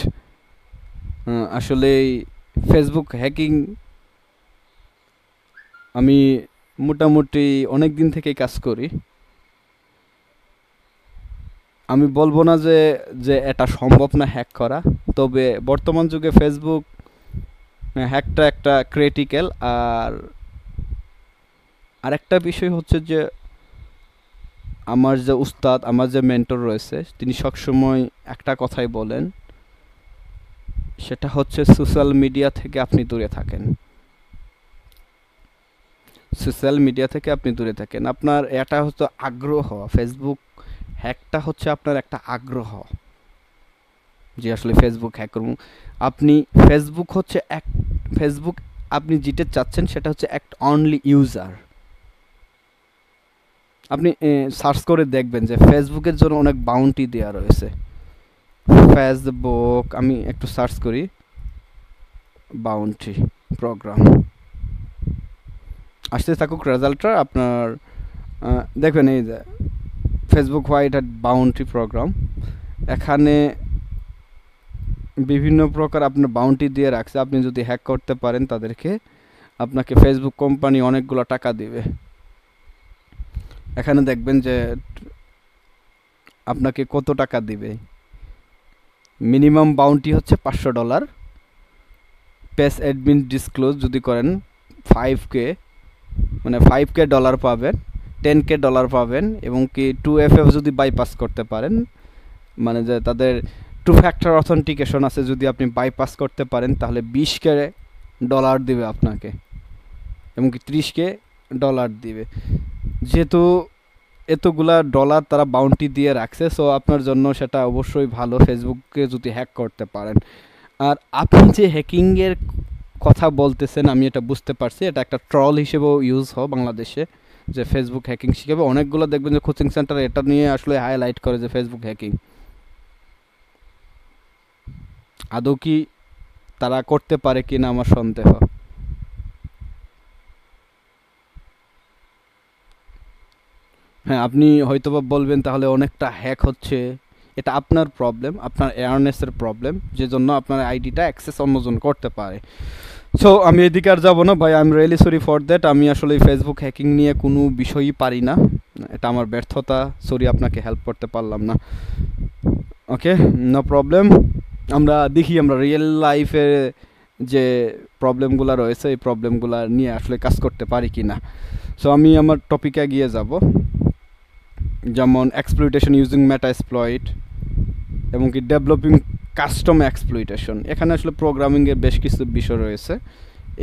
আসলে ফেসবুক হ্যাকিং আমি মোটামুটি অনেক দিন থেকেই কাজ করি আমি বলবো না যে যে এটা সম্ভব না হ্যাক করা তবে বর্তমান যুগে ফেসবুক হ্যাকটা একটা ক্রিটিক্যাল আর আরেকটা বিষয় হচ্ছে যে আমার যে উস্তাদ আমার যে মেন্টর রয়েছে তিনি সবসময় একটা কথাই বলেন সেটা হচ্ছে সোশ্যাল মিডিয়া থেকে আপনি দূরে থাকেন সোশ্যাল মিডিয়া থেকে আপনি দূরে থাকেন আপনার এটা হচ্ছে আগ্রহ ফেসবুক হ্যাকটা হচ্ছে আপনার একটা আগ্রহ যে আসলে ফেসবুক হ্যাক করব আপনি ফেসবুক হচ্ছে এক ফেসবুক আপনি যেটা চাচ্ছেন সেটা হচ্ছে অ্যাক্ট অনলি ইউজার আপনি সার্চ করে দেখবেন যে ফেসবুকের জন্য অনেক বাউন্টি দেওয়া রয়েছে ফেসবুক আমি একটু সার্চ করি বাউন্টি প্রোগ্রাম আসতে থাকুক রেজাল্টটা আপনার দেখবেন এই যে Facebook white at bounty program এখানে বিভিন্ন প্রকার আপনার বাউন্টি দিয়ে রাখছে আপনি যদি হ্যাক করতে পারেন তাদেরকে আপনাকে ফেসবুক কোম্পানি অনেকগুলো টাকা দিবে এখানে দেখবেন যে আপনাকে কত টাকা দিবে মিনিমাম বাউন্টি হচ্ছে পাঁচশো ডলার পেস অ্যাডমিন ডিসক্লোজ যদি করেন ফাইভ কে মানে ফাইভ কে ডলার পাবেন টেন কে ডলার পাবেন এবং কি টু এফ এফ যদি বাইপাস করতে পারেন মানে যে তাদের টু ফ্যাক্টর অথেন্টিকেশন আছে যদি আপনি বাইপাস করতে পারেন তাহলে বিশ কে ডলার দিবে আপনাকে এবং কি ত্রিশ কে ডলার দিবে যেহেতু এতগুলা ডলার তারা বাউন্টি দিয়ে রাখছে সো আপনার জন্য সেটা অবশ্যই ভালো ফেসবুককে যদি হ্যাক করতে পারেন আর আপনি যে হ্যাকিংয়ের কথা বলতেছেন আমি এটা বুঝতে পারছি এটা একটা ট্রল হিসেবেও ইউজ হয় বাংলাদেশে যে ফেসবুক হ্যাকিং শিখাবে অনেকগুলো দেখবেন যে কোচিং সেন্টার এটা নিয়ে আসলে হাইলাইট করে যে ফেসবুক হ্যাকিং আদৌ কি তারা করতে পারে কি না আমার সন্দেহ হ্যাঁ আপনি হয়তোবা বলবেন তাহলে অনেকটা হ্যাক হচ্ছে এটা আপনার প্রবলেম আপনার অ্যাওয়ারনেসের প্রবলেম যে জন্য আপনার আইডিটা অ্যাক্সেস অন্যজন করতে পারে সো আমি এদিকে আর যাবো না ভাই I am really sorry for that আমি আসলে ফেসবুক হ্যাকিং নিয়ে কোনো বিষয়ই পারি না এটা আমার ব্যর্থতা সরি আপনাকে হেল্প করতে পারলাম না ওকে নো প্রবলেম আমরা দেখি আমরা রিয়েল লাইফে যে প্রবলেমগুলো রয়েছে এই প্রবলেমগুলো নিয়ে আসলে কাজ করতে পারি কি না সো আমি আমার টপিকে গিয়ে যাব যেমন এক্সপ্লোইটেশন ইউজিং মেটা এক্সপ্লয়েড এবং কি ডেভেলপিং কাস্টম এক্সপ্লোইটেশন এখানে আসলে প্রোগ্রামিংয়ের বেশ কিছু বিষয় রয়েছে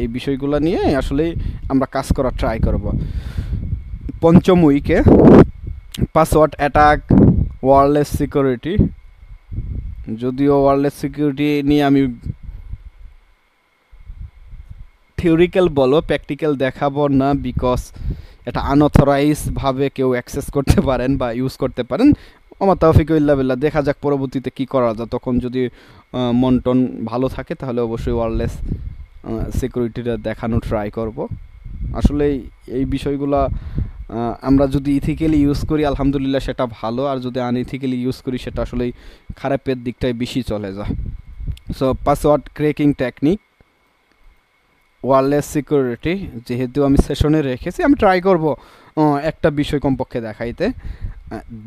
এই বিষয়গুলো নিয়ে আসলে আমরা কাজ করা ট্রাই করব পঞ্চম উইকে পাসওয়ার্ড অ্যাটাক ওয়ারলেস সিকিউরিটি যদিও ওয়ারলেস সিকিউরিটি নিয়ে আমি থিওরিক্যাল বলো প্র্যাকটিক্যাল দেখাবো না বিকজ এটা আনঅথরাইজভাবে কেউ অ্যাক্সেস করতে পারেন বা ইউজ করতে পারেন আমার তাফিকুল্লা বিল্লা দেখা যাক পরবর্তীতে কি করা যায় তখন যদি মন টন ভালো থাকে তাহলে অবশ্যই ওয়ারলেস সিকিউরিটিটা দেখানো ট্রাই করব আসলে এই বিষয়গুলো আমরা যদি ইথিক্যালি ইউজ করি আলহামদুলিল্লাহ সেটা ভালো আর যদি আনইথিক্যালি ইউজ করি সেটা আসলেই খারাপের দিকটাই বেশি চলে যায় so password cracking technique wireless security যেহেতু আমি সেশনে রেখেছি আমি ট্রাই করব একটা বিষয় কমপক্ষে দেখাইতে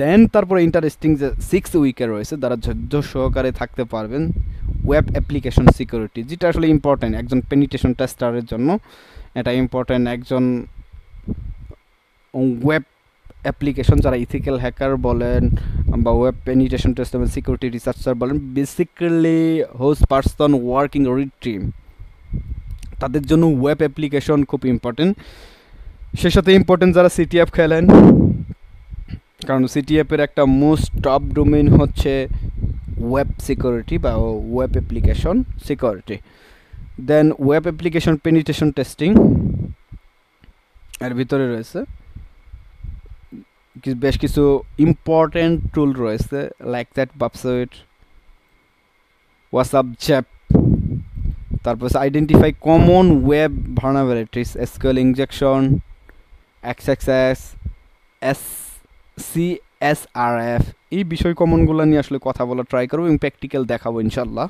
দেন তারপরে ইন্টারেস্টিং যে সিক্স উইকে রয়েছে তারা ধৈর্য সহকারে থাকতে পারবেন ওয়েব অ্যাপ্লিকেশন সিকিউরিটি যেটা আসলে ইম্পর্টেন্ট একজন পেনিটেশন টেস্টারের জন্য এটা ইম্পর্টেন্ট একজন ওয়েব অ্যাপ্লিকেশন যারা ইথিক্যাল হ্যাকার বলেন বা ওয়েব পেনিটেশন টেস্ট এবং সিকিউরিটি রিসার্চার বলেন basically whose person working red team তাদের জন্য ওয়েব অ্যাপ্লিকেশন খুব ইম্পর্টেন্ট সে সাথে ইম্পর্টেন্ট যারা সিটি অ্যাপ খেলেন কারণ সিটি অ্যাপের একটা মোস্ট টপ ডোমেন হচ্ছে ওয়েব সিকিউরিটি বা web application security then web application penetration testing এর ভিতরে রয়েছে বেশ কিছু ইম্পর্ট্যান্ট টুল রয়েছে like that Burp Suite OWASP ZAP তারপর identify common web vulnerabilities SQL injection X X S S C S R F এই বিষয় কমনগুলো নিয়ে আসলে কথা বলা ট্রাই করবো এবং প্র্যাকটিক্যাল দেখাবো ইনশাল্লাহ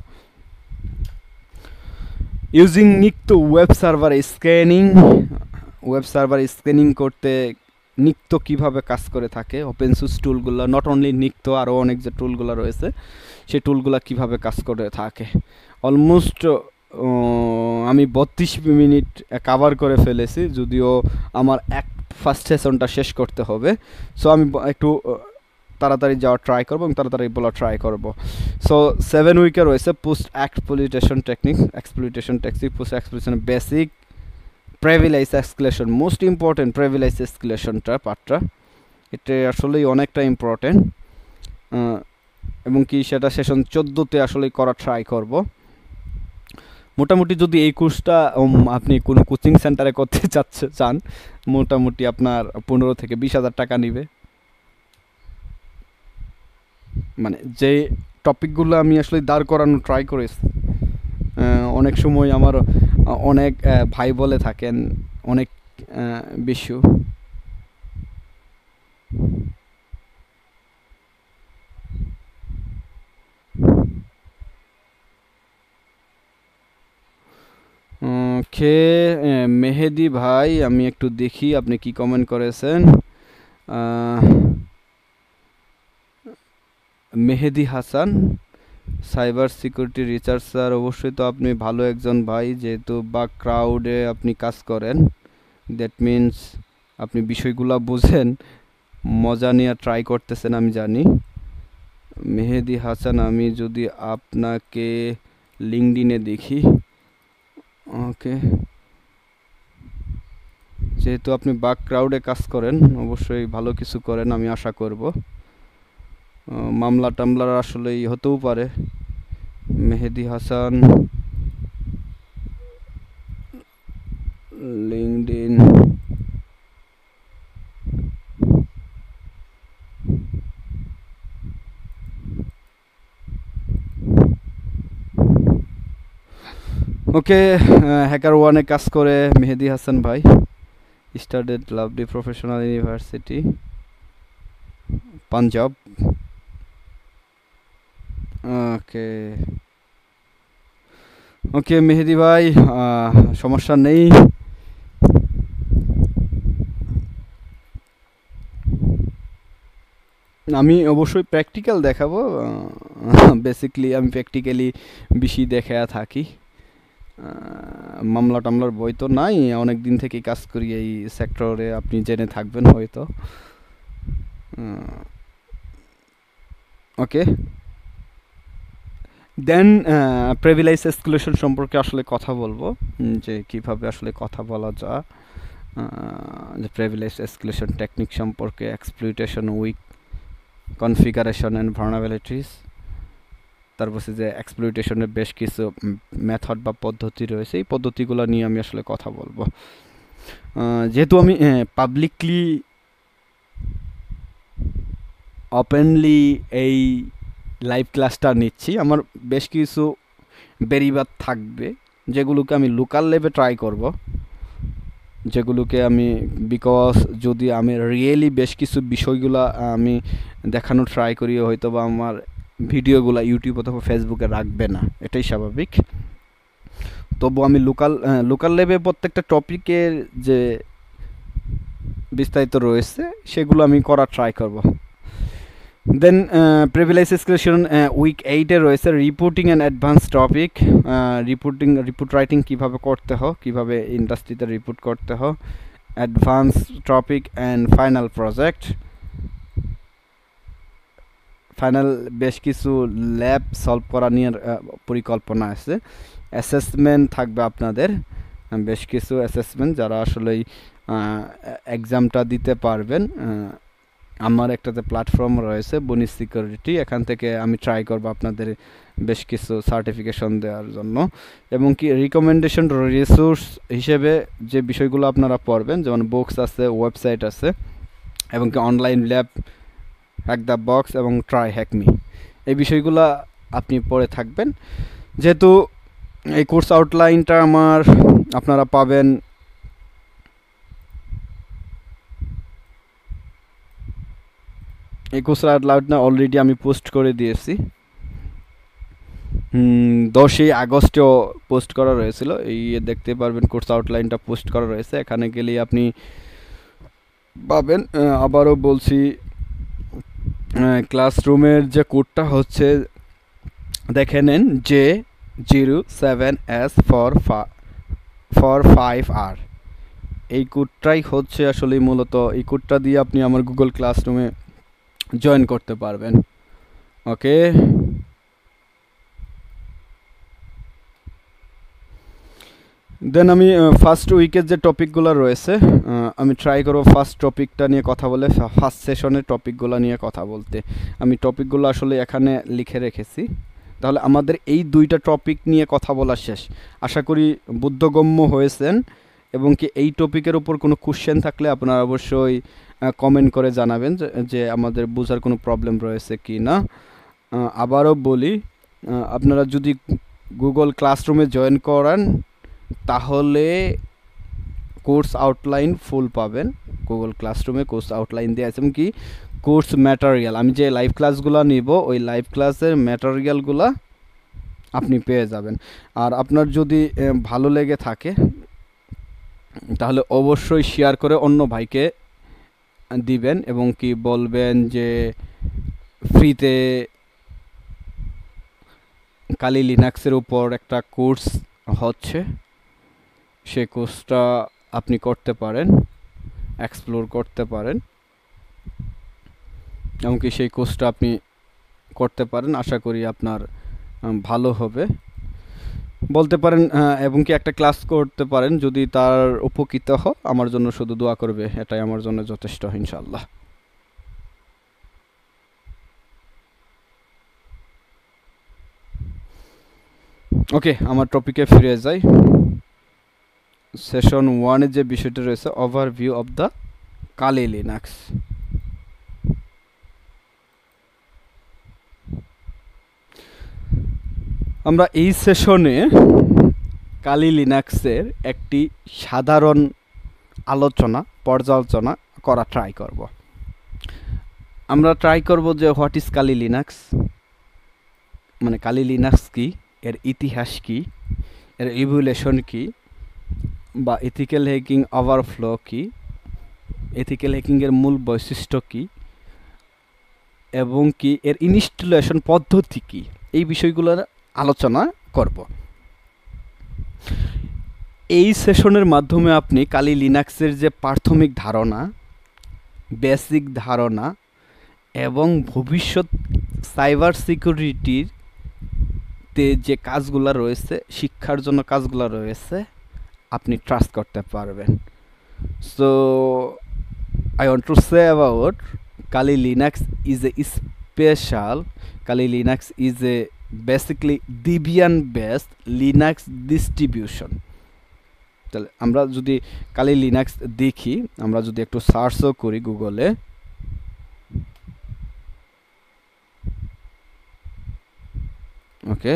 using Nikto web server scanning web server scanning করতে নিক্ত কিভাবে কাজ করে থাকে ওপেন সোর্স টুলগুলো নট অনলি নিক্ত আরও অনেক যে টুলগুলো রয়েছে সেই টুলগুলো কিভাবে কাজ করে থাকে অলমোস্ট আমি বত্রিশ মিনিট কাভার করে ফেলেছি যদিও আমার এক ফার্স্ট সেশনটা শেষ করতে হবে সো আমি একটু তাড়াতাড়ি যাওয়া ট্রাই করবো এবং তাড়াতাড়ি বলা ট্রাই করবো সো সেভেন উইকে রয়েছে post exploitation technique exploitation technique post exploitation basic privilege escalation most important privilege এক্সকুলেশনটা পার্টটা এটা আসলেই অনেকটা ইম্পর্টেন্ট এবং কি সেটা সেশন চোদ্দোতে আসলে করা ট্রাই করবো মোটামুটি যদি এই কোর্সটা আপনি কোনো কোচিং সেন্টারে করতে চাচ্ছে চান মোটামুটি আপনার পনেরো থেকে বিশ হাজার টাকা নেবে মানে যে টপিকগুলো আমি আসলে দাঁড় করানো ট্রাই করেছি অনেক সময় আমার অনেক ভাই বলে থাকেন অনেক বিশ্ব খে মেহেদি ভাই আমি একটু দেখি আপনি কি কমেন্ট করেছেন Mehedi Hasan cyber security research sir অবশ্যই তো আপনি ভালো একজন ভাই যেহেতু বা ক্রাউডে আপনি কাজ করেন দ্যাট মিন্স আপনি বিষয়গুলো বোঝেন মজা নিয়ে ট্রাই করতেছেন আমি জানি মেহেদি হাসান আমি যদি আপনাকে লিঙ্কডিনে দেখি ওকে যেহেতু আপনি বাক ক্রাউডে কাজ করেন অবশ্যই ভালো কিছু করেন আমি আশা করব মামলা টামলার আসলেই হতেও পারে Mehedi Hasan linked okay hacker ওয়ানে কাজ করে মেহেদি হাসান ভাই studied Lovely Professional University Punjab okay okay Mehedi ভাই সমস্যা নেই আমি অবশ্যই প্র্যাকটিক্যাল দেখাবো বেসিকলি আমি প্র্যাকটিক্যালি বেশি দেখা থাকি মামলা টামলার বই তো নাই অনেক দিন থেকেই কাজ করি এই সেক্টরে আপনি জেনে থাকবেন হয়তো ওকে দেন প্রেভিলাইজ এসকুলেশন সম্পর্কে আসলে কথা বলবো যে কিভাবে আসলে কথা বলা যা যে প্রেভিলাইজ এসকুলেশন টেকনিক সম্পর্কে exploitation week configuration and vulnerabilities তারপর বলছে যে এক্সপ্লোরিটেশনের বেশ কিছু মেথড বা পদ্ধতি রয়েছে এই পদ্ধতিগুলো নিয়ে আমি আসলে কথা বলবো যেহেতু আমি পাবলিকলি ওপেনলি এই লাইভ ক্লাসটা নিচ্ছি আমার বেশ কিছু বেরিবাদ থাকবে যেগুলোকে আমি লোকাল লেভে ট্রাই করব যেগুলোকে আমি বিকজ যদি আমি রিয়েলি বেশ কিছু বিষয়গুলো আমি দেখানো ট্রাই করি হয়তো বা আমার ভিডিওগুলো ইউটিউব অথবা ফেসবুকে রাখবে না এটাই স্বাভাবিক তবু আমি লোকাল লোকাল লেভে প্রত্যেকটা টপিকের যে বিস্তারিত রয়েছে সেগুলো আমি করা ট্রাই করব দেন প্রিভিলেজ স্ক্রিপশন উইক এইটে রয়েছে reporting and advance topic reporting report writing কীভাবে করতে হো কীভাবে ইন্ডাস্ট্রিতে রিপোর্ট করতে হো advance topic and final project final বেশ কিছু ল্যাব সলভ করা নিয়ে পরিকল্পনা আছে অ্যাসেসমেন্ট থাকবে আপনাদের বেশ কিছু অ্যাসেসমেন্ট যারা আসলেই এক্সামটা দিতে পারবেন আমার একটাতে প্ল্যাটফর্ম রয়েছে বনি সিকিউরিটি এখান থেকে আমি ট্রাই করব আপনাদের বেশ কিছু সার্টিফিকেশন দেওয়ার জন্য এবং কি রিকমেন্ডেশন রিসোর্স হিসেবে যে বিষয়গুলো আপনারা পড়বেন যেমন বুকস আছে ওয়েবসাইট আছে এবং কি online lab hack the box এবং ট্রাই হ্যাক মি এই বিষয়গুলো আপনি পড়ে থাকবেন যেহেতু এই কোর্স আউটলাইনটা আমার আপনারা পাবেন এই কোর্স আউটলাইনটা অলরেডি আমি পোস্ট করে দিয়েছি দশই আগস্টেও পোস্ট করা রয়েছিল এই দেখতে পারবেন কোর্স আউটলাইনটা পোস্ট করা রয়েছে এখানে গেলেই আপনি পাবেন আবারও বলছি ক্লাসরুমের যে কোডটা হচ্ছে দেখে নেন J zero seven S four four five আর এই কোডটাই হচ্ছে আসলে মূলত এই কোডটা দিয়ে আপনি আমার গুগল ক্লাসরুমে জয়েন করতে পারবেন ওকে দেন আমি ফার্স্ট উইকের যে টপিকগুলো রয়েছে আমি ট্রাই করব ফার্স্ট টপিকটা নিয়ে কথা বলে ফার্স্ট সেশনের টপিকগুলো নিয়ে কথা বলতে আমি টপিকগুলো আসলে এখানে লিখে রেখেছি তাহলে আমাদের এই দুইটা টপিক নিয়ে কথা বলা শেষ আশা করি বুদ্ধগম্য হয়েছেন এবং কি এই টপিকের উপর কোনো কোশ্চেন থাকলে আপনারা অবশ্যই কমেন্ট করে জানাবেন যে আমাদের বোঝার কোনো প্রবলেম রয়েছে কি না আবারও বলি আপনারা যদি গুগল ক্লাসরুমে জয়েন করান তাহলে কোর্স আউটলাইন ফুল পাবেন গুগল ক্লাসরুমে কোর্স আউটলাইন দিয়ে আছে কি কোর্স ম্যাটারিয়াল আমি যে লাইভ ক্লাসগুলো নিব ওই লাইভ ক্লাসের ম্যাটারিয়ালগুলো আপনি পেয়ে যাবেন আর আপনার যদি ভালো লেগে থাকে তাহলে অবশ্যই শেয়ার করে অন্য ভাইকে দিবেন এবং কি বলবেন যে ফ্রিতে কালি লিনাক্সের উপর একটা কোর্স হচ্ছে সে কোর্সটা আপনি করতে পারেন এক্সপ্লোর করতে পারেন এমনকি সেই কোর্সটা আপনি করতে পারেন আশা করি আপনার ভালো হবে বলতে পারেন এবং কি একটা ক্লাস করতে পারেন যদি তার উপকৃত হ আমার জন্য শুধু দোয়া করবে এটাই আমার জন্য যথেষ্ট ইনশাল্লাহ ওকে আমার টপিকে ফিরে যাই সেশন ওয়ানে যে বিষয়টি রয়েছে overview of the Kali Linux আমরা এই সেশনে কালি লিনাক্সের একটি সাধারণ আলোচনা পর্যালোচনা করা ট্রাই করব আমরা ট্রাই করব যে হোয়াট ইজ কালি লিনাক্স মানে কালি লিনাক্স কি এর ইতিহাস কি এর ইভুলেশন কি বা এথিক্যাল হ্যাকিং ফ্লো কী এথিক্যাল হ্যাকিংয়ের মূল বৈশিষ্ট্য কী এবং কি এর ইনস্টলেশন পদ্ধতি কী এই বিষয়গুলোর আলোচনা করব এই সেশনের মাধ্যমে আপনি কালি লিনাক্সের যে প্রাথমিক ধারণা বেসিক ধারণা এবং ভবিষ্যৎ সাইবার সিকিউরিটির তে যে কাজগুলো রয়েছে শিক্ষার জন্য কাজগুলো রয়েছে আপনি ট্রাস্ট করতে পারবেন so I want to say about Kali Linux is a special Kali Linux is a basically Debian based Linux distribution তাহলে আমরা যদি কালি লিনাক্স দেখি আমরা যদি একটু সার্চও করি গুগলে ওকে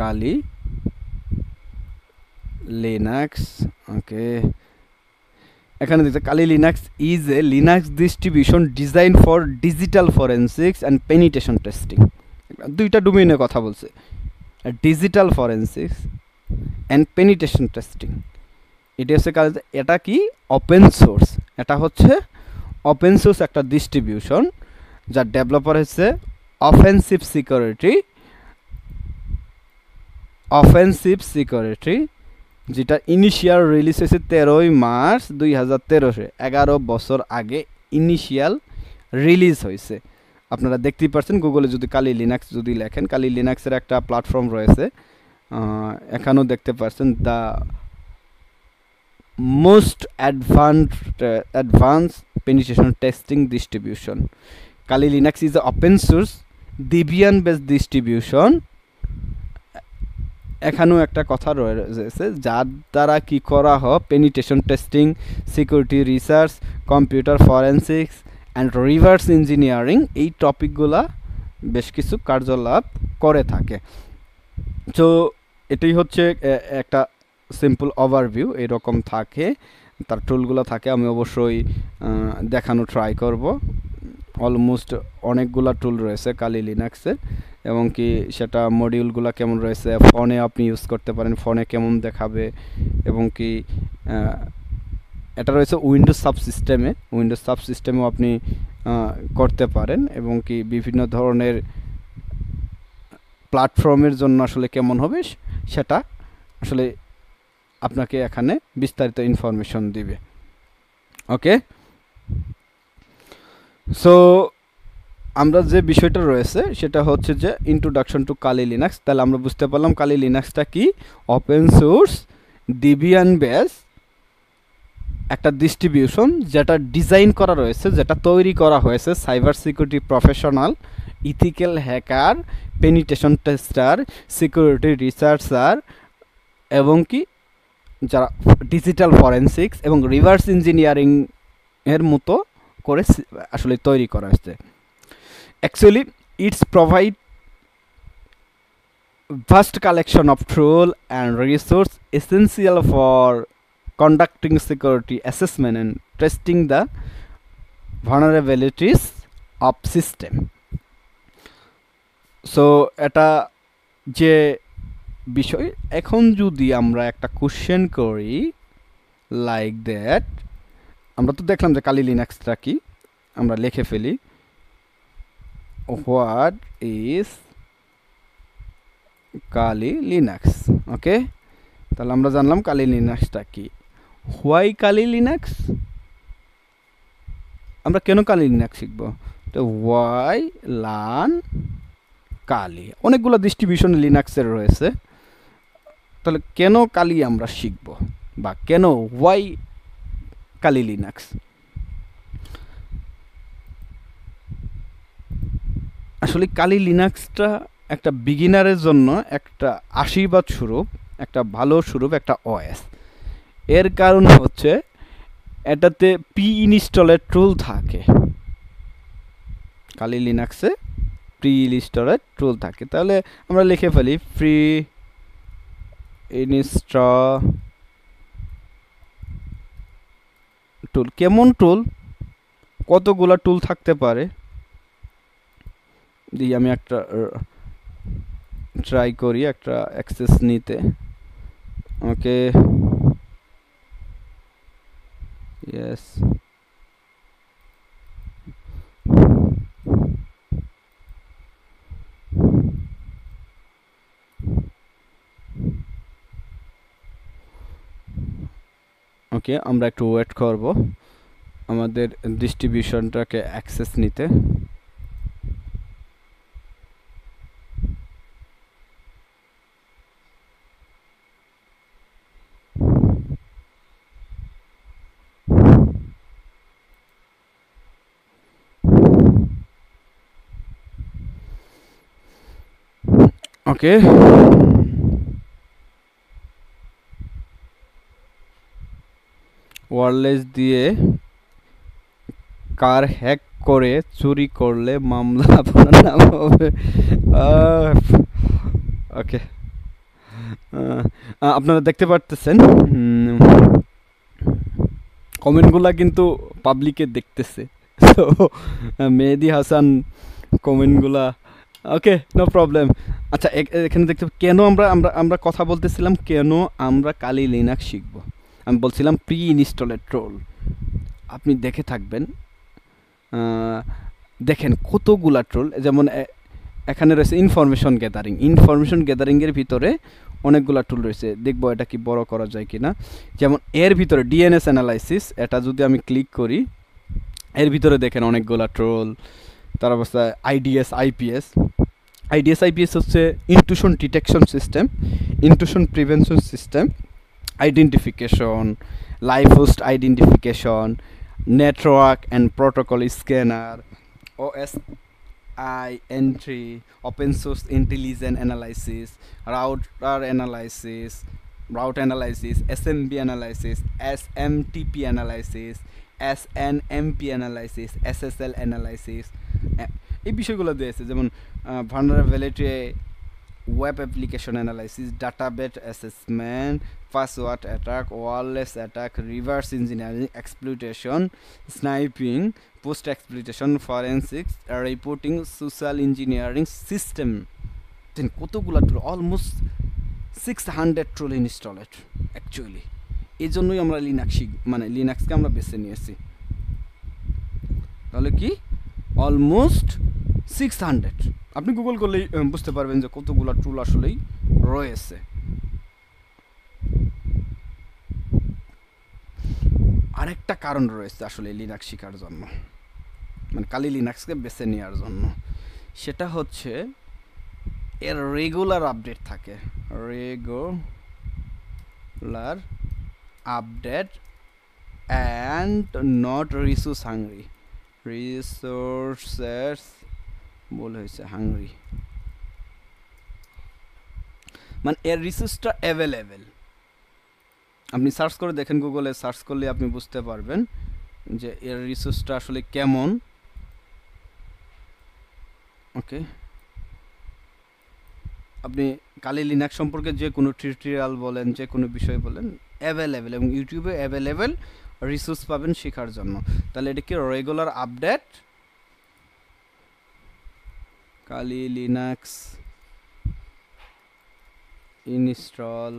কালি লিনাক্স ওকে এখানে দেখতে Kali Linux is a Linux distribution design for digital forensics and penetration testing দুইটা ডোমেইনে কথা বলছে digital forensics and penetration testing এটি হচ্ছে কাল এটা কি ওপেন সোর্স এটা হচ্ছে ওপেন সোর্স একটা ডিস্ট্রিবিউশন যার ডেভেলপার হচ্ছে অফেন্সিভ সিকিউরিটি অফেন্সিভ সিকিউরিটি যেটা ইনিশিয়াল রিলিজ হয়েছে তেরোই মার্চ দুই হাজার তেরোশে এগারো বছর আগে ইনিশিয়াল রিলিজ হয়েছে আপনারা দেখতেই পাচ্ছেন গুগলে যদি কালি লিনাক্স যদি লেখেন কালি লিনাক্সের একটা প্ল্যাটফর্ম রয়েছে এখানেও দেখতে পাচ্ছেন the most advance advance penetration testing distribution Kali Linux is open source Debian base distribution এখানেও একটা কথা রয়েছে যার দ্বারা কি করা হয় penetration testing security research computer forensics and reverse engineering এই টপিকগুলা বেশ কিছু কার্যলাপ করে থাকে তো এটাই হচ্ছে একটা সিম্পল ওভারভিউ এরকম থাকে তার টুলগুলো থাকে আমি অবশ্যই দেখানো ট্রাই করব অলমোস্ট অনেকগুলা টুল রয়েছে কালি লিনাক্সের এবং কি সেটা মডিউলগুলো কেমন রয়েছে ফোনে আপনি ইউজ করতে পারেন ফোনে কেমন দেখাবে এবং কি এটা রয়েছে উইন্ডোজ সাব সিস্টেমে উইন্ডোজ সাব সিস্টেমেও আপনি করতে পারেন এবং কি বিভিন্ন ধরনের প্ল্যাটফর্মের জন্য আসলে কেমন হবে সেটা আসলে আপনাকে এখানে বিস্তারিত ইনফরমেশন দিবে ওকে সো আমরা যে বিষয়টা রয়েছে সেটা হচ্ছে যে ইন্ট্রোডাকশন টু কালি লিনাক্স তাহলে আমরা বুঝতে পারলাম কালি লিনাক্সটা কি ওপেন সোর্স ডিবিয়ান বেস একটা ডিস্ট্রিবিউশন যেটা ডিজাইন করা রয়েছে যেটা তৈরি করা হয়েছে cyber security professional ethical hacker penetration tester security researcher এবং কি যারা ডিজিটাল ফরেন্সিক্স এবং রিভার্স ইঞ্জিনিয়ারিং এর মতো করে আসলে তৈরি করা হয়েছে actually it's provide vast collection of tool and resource essential for conducting security assessment and testing the vulnerabilities of system so এটা যে বিষয় এখন যদি আমরা একটা কোশ্চেন করি লাইক দ্যাট আমরা তো দেখলাম যে কালি লিনাক্সটা কি আমরা লিখে ফেলি what is Kali Linux okay তাহলে আমরা জানলাম কালি লিনাক্সটা কি হোয়াই কালি লিনাক্স আমরা কেন কালি লিনাক্স শিখব তো ওয়াই লান কালি অনেকগুলো ডিস্ট্রিবিউশন লিনাক্সের রয়েছে তাহলে কেন কালি আমরা শিখব বা কেন হোয়াই Kali Linux. আসলে কালি লিনাক্সটা একটা বিগিনারের জন্য একটা আশীর্বাদ স্বরূপ একটা ভালো স্বরূপ একটা ওএস এর কারণ হচ্ছে এটাতে পি ইনস্টলের টুল থাকে কালি লিনাক্সে প্রি ইনস্টলের টুল থাকে তাহলে আমরা লিখে ফেলি ফ্রি ইনস্টল টুল কেমন টুল কতগুলা টুল থাকতে পারে দিয়ে আমি একটা ট্রাই করি একটা অ্যাক্সেস নিতে ওকে ইয়েস ওকে আমরা একটু ওয়েট করব আমাদের ডিস্ট্রিবিউশনটাকে অ্যাক্সেস নিতে ওকে ওয়ারলেস দিয়ে কার হ্যাক করে চুরি করলে মামলা আপনার নাম হবে ওকে আপনারা দেখতে পারতেছেন কমেন্টগুলা কিন্তু পাবলিকে দেখতেছে তো মেহেদি হাসান কমেন্টগুলা ওকে নো প্রবলেম আচ্ছা এখানে দেখতে কেন আমরা আমরা আমরা কথা বলতেছিলাম কেন আমরা কালি লিনাক শিখবো আমি বলছিলাম প্রি ইনস্টলের ট্রোল আপনি দেখে থাকবেন দেখেন কতগুলা ট্রোল যেমন এখানে রয়েছে ইনফরমেশন গ্যাদারিং ইনফরমেশন গ্যাদারিংয়ের ভিতরে অনেকগুলা টুল রয়েছে দেখব এটা কি বড় করা যায় কি না যেমন এর ভিতরে ডিএনএস অ্যানালাইসিস এটা যদি আমি ক্লিক করি এর ভিতরে দেখেন অনেকগুলা ট্রোল তার অবস্থা আইডিএস আইপিএস আইডিএস আইপিএস হচ্ছে intrusion detection system intrusion prevention system identification, live host identification, network and protocol scanner, OSI entry, open source intelligence analysis, router analysis, route analysis, SMB analysis, SMTP analysis, SNMP analysis, SSL analysis এই বিষয়গুলো দিয়েছে যেমন vulnerability web application analysis database assessment password attack wireless attack reverse engineering exploitation sniffing post exploitation forensics reporting social engineering system কতগুলো tool almost six hundred tool installed actually এই জন্যই আমরা লিনাক্সি মানে লিনাক্সকে আমরা বেছে নিয়েছি তাহলে কি অলমোস্ট সিক্স হান্ড্রেড আপনি গুগল করলেই বুঝতে পারবেন যে কতগুলো টুল আসলেই রয়েছে আরেকটা কারণ রয়েছে আসলে লিনাক্স শেখার জন্য মানে কালি লিনাক্সকে বেছে নেওয়ার জন্য সেটা হচ্ছে এর রেগুলার আপডেট থাকে regular update and not resource hungry resources বলে হয়েছে হাংরি মানে এর রিসোর্সটা অ্যাভেলেবেল আপনি সার্চ করে দেখেন গুগলে সার্চ করলে আপনি বুঝতে পারবেন যে এর রিসোর্সটা আসলে কেমন ওকে আপনি কালি লিনাক সম্পর্কে যে কোনো টিউটোরিয়াল বলেন যে কোনো বিষয় বলেন অ্যাভেলেবেল এবং ইউটিউবে অ্যাভেলেবেল রিসোর্স পাবেন শেখার জন্য তাহলে এটা কি regular update kali linux install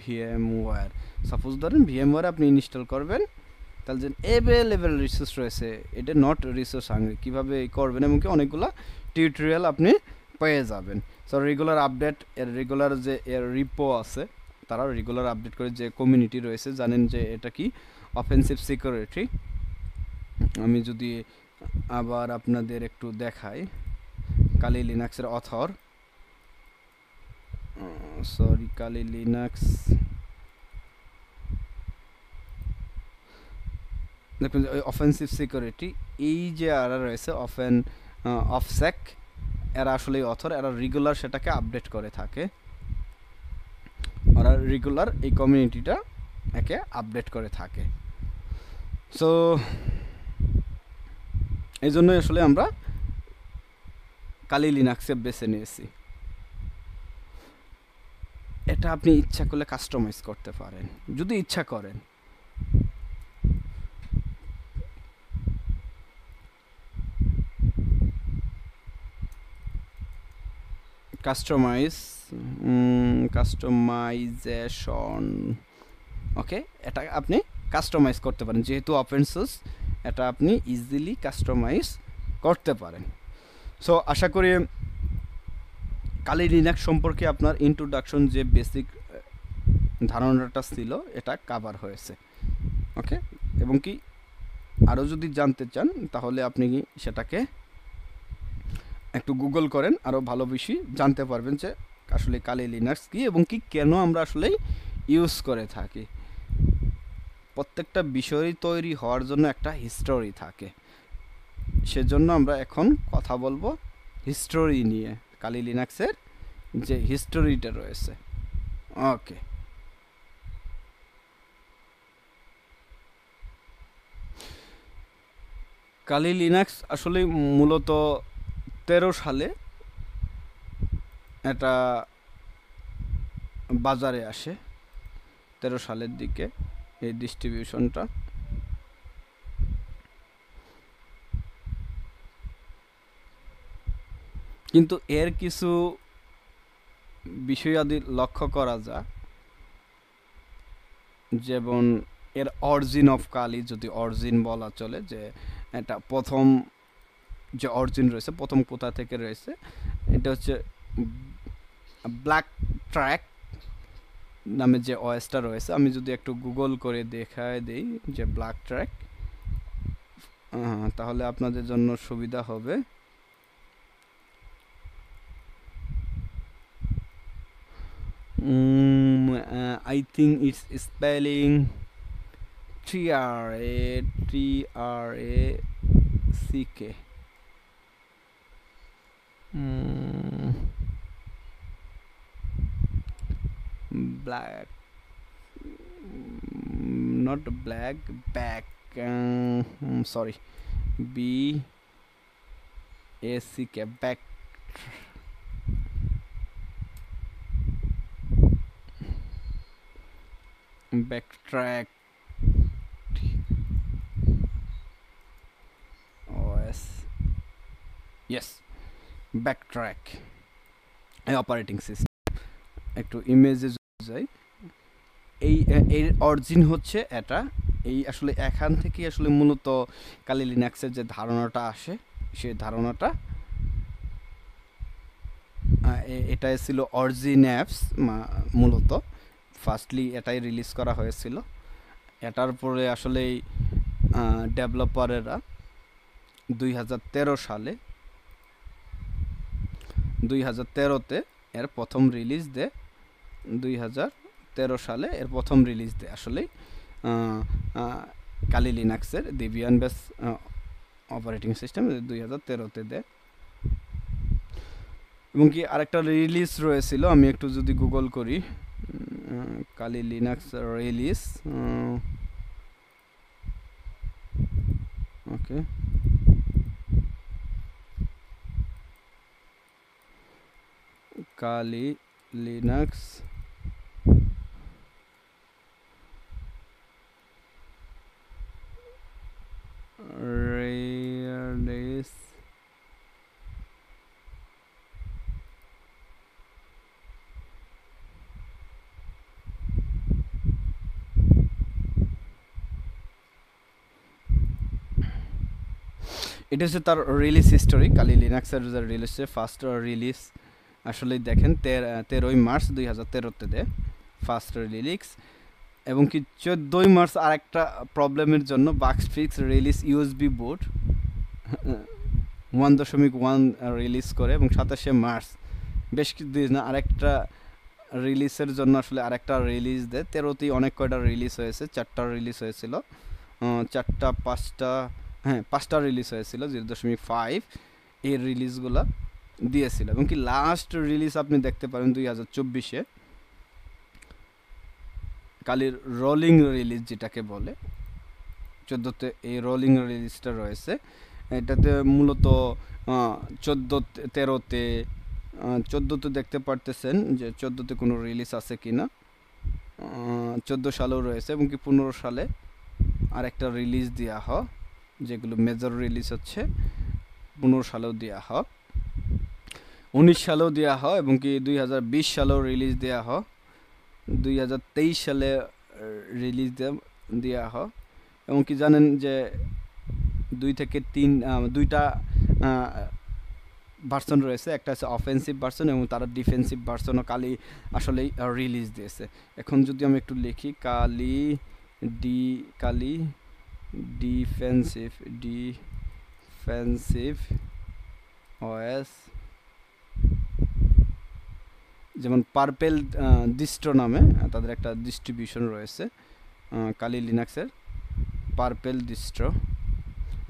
VMware suppose ধরেন ভিএমওয়্যার আপনি ইনস্টল করবেন তাহলে যে অ্যাভেলেবেল রিসোর্স রয়েছে এটা নট রিসোর্স হাঙ্গি কীভাবে করবেন এমন কি অনেকগুলা টিউটোরিয়াল আপনি পেয়ে যাবেন সো রেগুলার আপডেট এর রেগুলার যে এর রিপো আছে তারা রেগুলার আপডেট করে যে কমিউনিটি রয়েছে জানেন যে এটা কি অফেন্সিভ সিকিউরিটি আমি যদি আবার আপনাদের একটু দেখাই কালি লিনাক্সের অথর সরি কালি লিনাক্স দেখুন অফেন্সিভ সিকিউরিটি এই যে এরা রয়েছে অফেন অফসেক এরা আসলে অথর এরা রেগুলার সেটাকে আপডেট করে থাকে ওরা রেগুলার এই কমিউনিটিটা একে আপডেট করে থাকে সো এই জন্যই আসলে আমরা কালি লিনাক্সে বেছে নিয়েছি এটা আপনি ইচ্ছা করলে কাস্টমাইজ করতে পারেন যদি ইচ্ছা করেন কাস্টমাইজ কাস্টমাইজেশন ওকে এটা আপনি কাস্টমাইজ করতে পারেন যেহেতু অপেন সোর্স এটা আপনি ইজিলি কাস্টমাইজ করতে পারেন সো আশা করি কালি লিনাক্স সম্পর্কে আপনার ইন্ট্রোডাকশন যে বেসিক ধারণাটা ছিল এটা কাভার হয়েছে ওকে এবং কি আরও যদি জানতে চান তাহলে আপনি সেটাকে একটু গুগল করেন আরও ভালো বেশি জানতে পারবেন যে আসলে কালি লিনাক্স কী এবং কি কেন আমরা আসলে ইউজ করে থাকি প্রত্যেকটা বিষয় তৈরি হওয়ার জন্য একটা হিস্টোরি থাকে সেজন্য আমরা এখন কথা বলবো হিস্টোরি নিয়ে কালি লিনাক্সের যে হিস্টোরিটা রয়েছে ওকে কালি লিনাক্স আসলে মূলত তেরো সালে এটা বাজারে আসে তেরো সালের দিকে এই ডিস্ট্রিবিউশনটা কিন্তু এর কিছু বিষয়াদি লক্ষ্য করা যায় যেমন এর অরিজিন অফ কালি যদি অরিজিন বলা চলে যে এটা প্রথম যে অরিজিন রয়েছে প্রথম কোথা থেকে রয়েছে এটা হচ্ছে ব্ল্যাক ট্র্যাক নামে যে ওয়েসটা রয়েছে আমি যদি একটু গুগল করে দেখায় দিই যে ব্ল্যাক ট্র্যাক তাহলে আপনাদের জন্য সুবিধা হবে Um, uh, I think it's spelling T R A T R A C K. Mm. Black, mm, not black, back. Uh, I'm mm, sorry, B A C K back. backtrack OS yes backtrack operating system একটু ইমেজে যাই এই এর অরিজিন হচ্ছে এটা এই আসলে এখান থেকেই আসলে মূলত কালি লিনাক্সের যে ধারণাটা আসে সেই ধারণাটা এটা ছিল অরিজিন অ্যাপস মূলত ফার্স্টলি এটাই রিলিজ করা হয়েছিল এটার পরে আসলে ডেভেলপারেরা দুই সালে দুই হাজার তেরোতে এর প্রথম রিলিজ দেয় দুই হাজার তেরো সালে এর প্রথম রিলিজ দেয় আসলে কালি লিনাক্সের দিবিয়ান বেস অপারেটিং সিস্টেম দুই হাজার তেরোতে দে এবং কি আরেকটা রিলিজ রয়েছিল আমি একটু যদি গুগল করি Eh, kali linux release eh, oke okay. kali linux release এটা হচ্ছে তার রিলিজ হিস্টোরি কালি লিনাক্সের হচ্ছে ফার্স্ট রিলিজ আসলে দেখেন তেরোই মার্চ দুই হাজার তেরোতে দেয় ফার্স্ট রিলিক্স এবং কি চোদ্দই মার্চ আর একটা প্রবলেমের জন্য bugs fix release USB boot one দশমিক ওয়ান রিলিজ করে এবং সাতাশে মার্চ বেশ কিছু কিছুদিন আরেকটা রিলিজের জন্য আসলে আরেকটা রিলিজ দেয় তেরোতেই অনেক কয়টা রিলিজ হয়েছে চারটা রিলিজ হয়েছিল চারটা পাঁচটা হ্যাঁ পাঁচটা রিলিজ হয়েছিল জিরো দশমিক ফাইভ এর রিলিজগুলো দিয়েছিল এবং কি লাস্ট রিলিজ আপনি দেখতে পারেন দুই হাজার চব্বিশে কালির রোলিং রিলিজ যেটাকে বলে চোদ্দোতে এই রোলিং রিলিজটা রয়েছে এটাতে মূলত চোদ্দো তেরোতে চোদ্দোতে দেখতে পারতেছেন যে চোদ্দোতে কোনো রিলিজ আছে কি না চোদ্দো সালেও রয়েছে এবং কি পনেরো সালে আর একটা রিলিজ দেওয়া হয় যেগুলো মেজর রিলিজ হচ্ছে পনেরো সালেও দেওয়া হয় উনিশ সালেও দেওয়া হয় এবং কি দুই হাজার বিশ সালেও রিলিজ দেওয়া হয় দুই হাজার তেইশ সালে রিলিজ দেওয়া হয় এবং কি জানেন যে দুই থেকে তিন দুইটা ভার্সন রয়েছে একটা হচ্ছে অফেন্সিভ ভার্সন এবং তারা ডিফেন্সিভ ভার্সনও কালি আসলে রিলিজ দিয়েছে এখন যদি আমি একটু লিখি Kali D Kali defensive defensive OS যেমন পার্পেল ডিস্ট্রো নামে তাদের একটা ডিস্ট্রিবিউশন রয়েছে কালি লিনাক্সের পার্পেল ডিস্ট্রো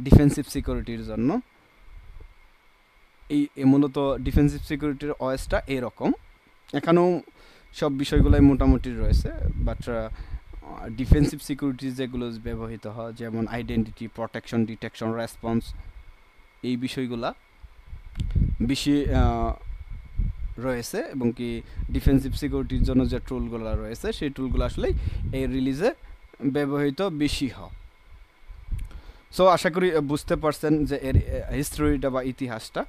ডিফেন্সিভ সিকিউরিটির জন্য এই মূলত ডিফেন্সিভ সিকিউরিটির ওয়েসটা এরকম এখানেও সব বিষয়গুলোই মোটামুটি রয়েছে বাট ডিফেন্সিভ সিকিউরিটি যেগুলো ব্যবহৃত হয় যেমন আইডেন্টিটি প্রোটেকশন ডিটেকশন রেসপন্স এই বিষয়গুলা বেশি রয়েছে এবং কি ডিফেন্সিভ সিকিউরিটির জন্য যে টুলগুলো রয়েছে সেই টুলগুলো আসলেই এই রিলিজে ব্যবহৃত বেশি হয় সো আশা করি বুঝতে পারছেন যে এর হিস্টোরিটা বা ইতিহাসটা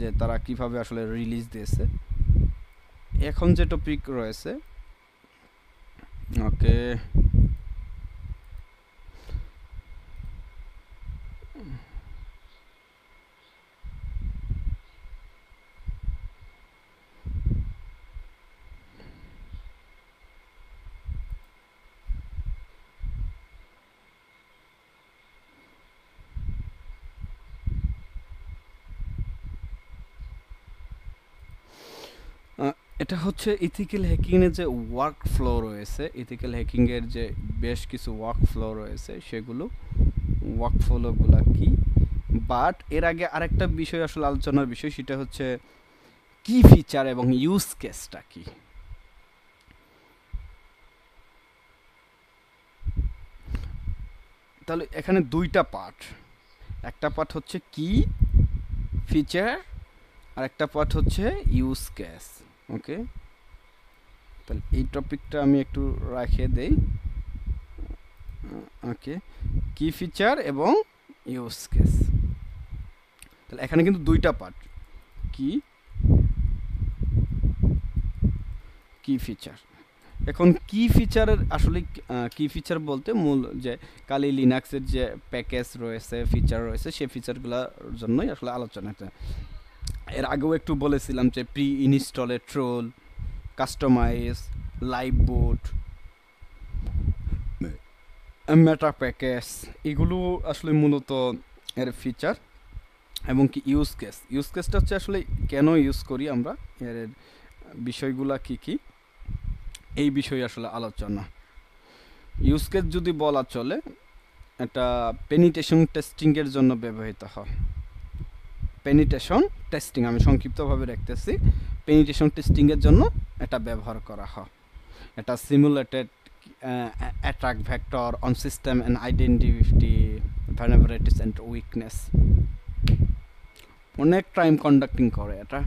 যে তারা কিভাবে আসলে রিলিজ দিয়েছে এখন যে টপিক রয়েছে Ok. এটা হচ্ছে ইথিক্যাল হ্যাকিংয়ের যে ওয়ার্ক ফ্লো রয়েছে ইথিক্যাল হ্যাকিংয়ের যে বেশ কিছু ওয়ার্ক ফ্লো রয়েছে সেগুলো ওয়ার্ক ফ্লোগুলো কি বাট এর আগে আরেকটা বিষয় আসলে আলোচনার বিষয় সেটা হচ্ছে কি ফিচার এবং ইউজ কেসটা কি তাহলে এখানে দুইটা পার্ট একটা পার্ট হচ্ছে কি ফিচার আর একটা পার্ট হচ্ছে ইউজ কেস ওকে তাহলে এই টপিকটা আমি একটু রাখে দেই ওকে কি ফিচার এবং ইউজ কেস তাহলে এখানে কিন্তু দুইটা পার্ট কি কি ফিচার এখন কি ফিচারের আসলে কি ফিচার বলতে মূল যে কালি লিনাক্সের যে প্যাকেজ রয়েছে ফিচার রয়েছে সেই ফিচারগুলোর জন্যই আসলে আলোচনা এর আগেও একটু বলেছিলাম যে preinstalled tool customize live boot meta package এগুলো আসলে মূলত এর ফিচার এবং কি ইউজ কেস ইউজ কেসটা হচ্ছে আসলে কেন ইউজ করি আমরা এর বিষয়গুলা কি কি এই বিষয়ে আসলে আলোচনা ইউজ কেস যদি বলা চলে এটা পেনিটেশন টেস্টিংয়ের জন্য ব্যবহৃত হয় পেনিটেশন টেস্টিং আমি সংক্ষিপ্তভাবে দেখতেছি পেনিটেশন টেস্টিংয়ের জন্য এটা ব্যবহার করা হয় এটা simulated attack vector on system and identify vulnerabilities and weakness অনেক ক্রাইম কন্ডাক্টিং করে এটা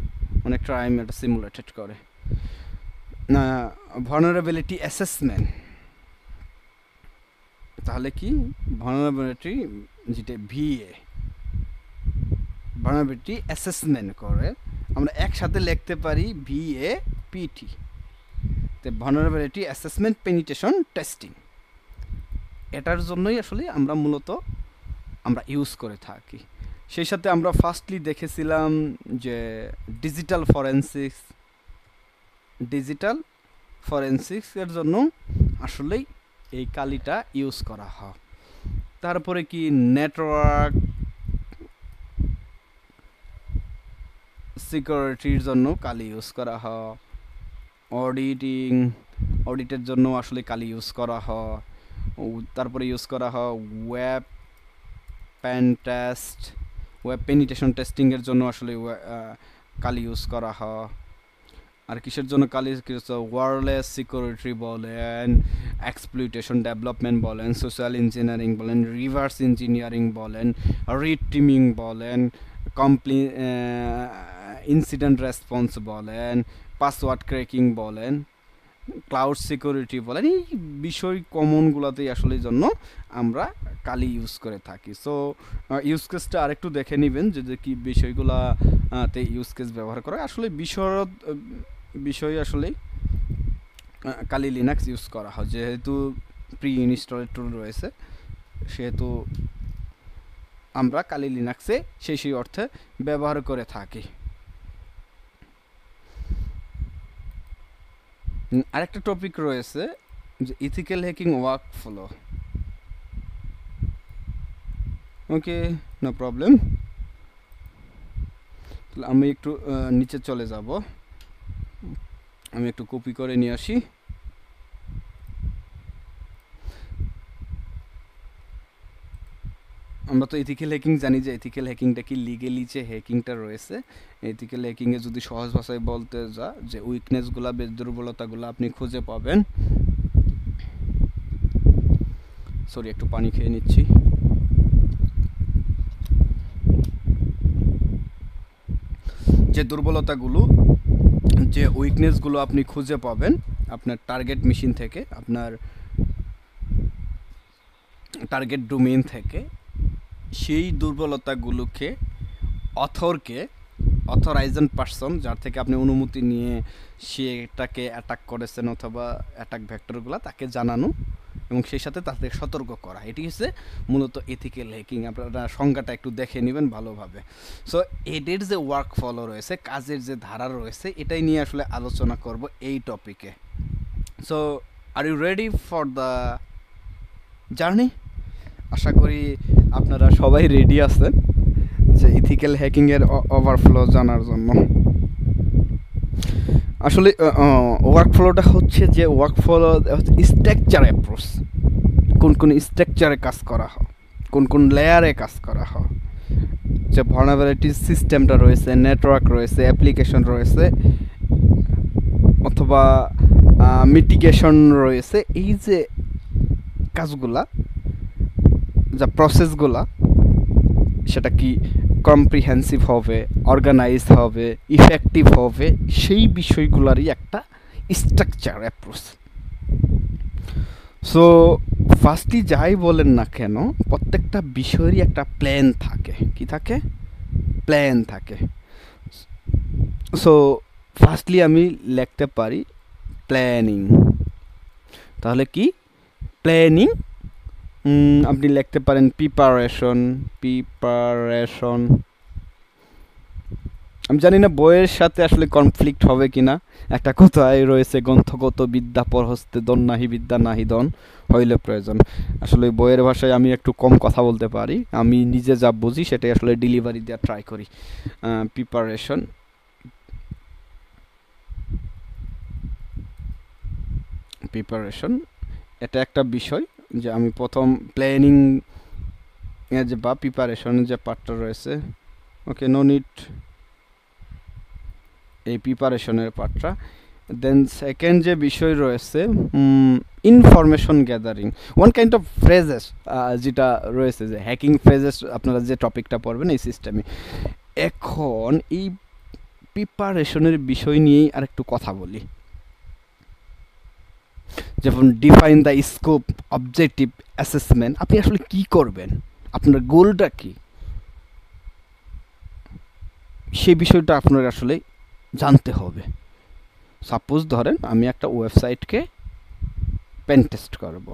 অনেক ক্রাইম এটা সিমুলেটেড করে ভনারেবিলিটি অ্যাসেসমেন্ট তাহলে কি ভনারেবিলিটি যেটা ভিএ ভার্নাবিলিটি অ্যাসেসমেন্ট করে আমরা একসাথে লিখতে পারি ভিএ পিটি তো ভার্নাবিলিটি অ্যাসেসমেন্ট পেনিটেশন টেস্টিং এটার জন্যই আসলে আমরা মূলত আমরা ইউজ করে থাকি সেই সাথে আমরা ফার্স্টলি দেখেছিলাম যে ডিজিটাল ফরেন্সিক্স ডিজিটাল ফরেন্সিক্সের জন্য আসলেই এই কালিটা ইউজ করা হয় তারপরে কি নেটওয়ার্ক সিকিউরিটির জন্য কালি ইউজ করা হয় অডিটিং অডিটের জন্য আসলে কালি ইউজ করা হয় তারপরে ইউজ করা হয় web pen test web penetration টেস্টিংয়ের জন্য আসলে কালি ইউজ করা হয় আর কিসের জন্য কালি ওয়ারলেস সিকিউরিটি বলেন এক্সপ্লুটেশন ডেভেলপমেন্ট বলেন সোশ্যাল ইঞ্জিনিয়ারিং বলেন রিভার্স ইঞ্জিনিয়ারিং বলেন রিটিমিং বলেন ইনসিডেন্ট রেসপন্স uh, বলেন পাসওয়ার্ড ক্রেকিং বলেন ক্লাউড সিকিউরিটি বলেন এই বিষয় কমনগুলোতেই আসলে জন্য আমরা কালি ইউজ করে থাকি সো ইউজ কেসটা আরেকটু দেখে নেবেন যে যে কী বিষয়গুলাতে ইউজ কেস ব্যবহার করা আসলে বিষয় বিষয় আসলে কালি লিনাক্স ইউজ করা হয় যেহেতু প্রি ইনস্টলেড টুল রয়েছে সেহেতু আমরা কালি লিনাক্সে সেই সেই অর্থে ব্যবহার করে থাকি আরেকটা টপিক রয়েছে যে ethical hacking work flow okay no problem আমি একটু নিচে চলে যাব আমি একটু কপি করে নিয়ে আসি আমরা তো ইথিক্যাল হ্যাকিং জানি যে ইথিক্যাল হ্যাকিংটা কি লিগেলি যে হ্যাকিংটা রয়েছে ইথিক্যাল হ্যাকিংয়ে যদি সহজ ভাষায় বলতে যা যে উইকনেসগুলো বেশ দুর্বলতাগুলো আপনি খুঁজে পাবেন সরি একটু পানি খেয়ে নিচ্ছি যে দুর্বলতাগুলো যে উইকনেসগুলো আপনি খুঁজে পাবেন আপনার টার্গেট মেশিন থেকে আপনার টার্গেট ডোমেইন থেকে সেই দুর্বলতাগুলোকে অথরকে অথরাইজেন পার্সন যার থেকে আপনি অনুমতি নিয়ে সে এটাকে অ্যাটাক করেছেন অথবা অ্যাটাক ভ্যাক্টরগুলো তাকে জানানো এবং সেই সাথে তাদের সতর্ক করা এটি হচ্ছে মূলত এথিক্যাল হ্যাকিং আপনারা সংজ্ঞাটা একটু দেখে নেবেন ভালোভাবে সো এডের যে ওয়ার্ক ফলো রয়েছে কাজের যে ধারা রয়েছে এটাই নিয়ে আসলে আলোচনা করব এই টপিকে so are you ready for the journey আশা করি আপনারা সবাই রেডি আছেন যে ইথিক্যাল হ্যাকিংয়ের ওভারফ্লো জানার জন্য আসলে ওয়ার্কফ্লোটা হচ্ছে যে ওয়ার্কফ্লো হচ্ছে স্ট্রাকচার অ্যাপ্রোচ কোন কোন স্ট্রাকচারে কাজ করা হয় কোন কোন লেয়ারে কাজ করা হয় যে ভার্নাবিলিটি সিস্টেমটা রয়েছে নেটওয়ার্ক রয়েছে অ্যাপ্লিকেশন রয়েছে অথবা মিটিগেশন রয়েছে এই যে কাজগুলা যা প্রসেসগুলা সেটা কি কম্প্রিহেন্সিভ হবে অর্গানাইজ হবে ইফেক্টিভ হবে সেই বিষয়গুলোরই একটা স্ট্রাকচার অ্যাপ্রোচ সো ফার্স্টলি যাই বলেন না কেন প্রত্যেকটা বিষয়েরই একটা প্ল্যান থাকে কি থাকে প্ল্যান থাকে সো ফার্স্টলি আমি লিখতে পারি প্ল্যানিং তাহলে কি প্ল্যানিং আপনি লিখতে পারেন প্রিপারেশন প্রিপারেশন আমি জানি না বইয়ের সাথে আসলে কনফ্লিক্ট হবে কি না একটা কথাই রয়েছে গ্রন্থগত বিদ্যা হস্তে দন নাহি বিদ্যা নাহি দন হইলে প্রয়োজন আসলে বইয়ের ভাষায় আমি একটু কম কথা বলতে পারি আমি নিজে যা বুঝি সেটাই আসলে ডেলিভারি দেওয়া ট্রাই করি প্রিপারেশন প্রিপারেশন এটা একটা বিষয় যে আমি প্রথম প্ল্যানিং যে বা প্রিপারেশনের যে পার্টটা রয়েছে ওকে নো নিট এই প্রিপারেশনের পার্টটা দেন সেকেন্ড যে বিষয় রয়েছে information gathering one kind of phases যেটা রয়েছে যে হ্যাকিং ফ্রেজেস আপনারা যে টপিকটা পড়বেন এই সিস্টেমে এখন এই প্রিপারেশনের বিষয় নিয়েই আর একটু কথা বলি যেমন define the scope objective assessment আপনি আসলে কি করবেন আপনার গোলটা কি সে বিষয়টা আপনার আসলে জানতে হবে সাপোজ ধরেন আমি একটা ওয়েবসাইটকে পেন টেস্ট করব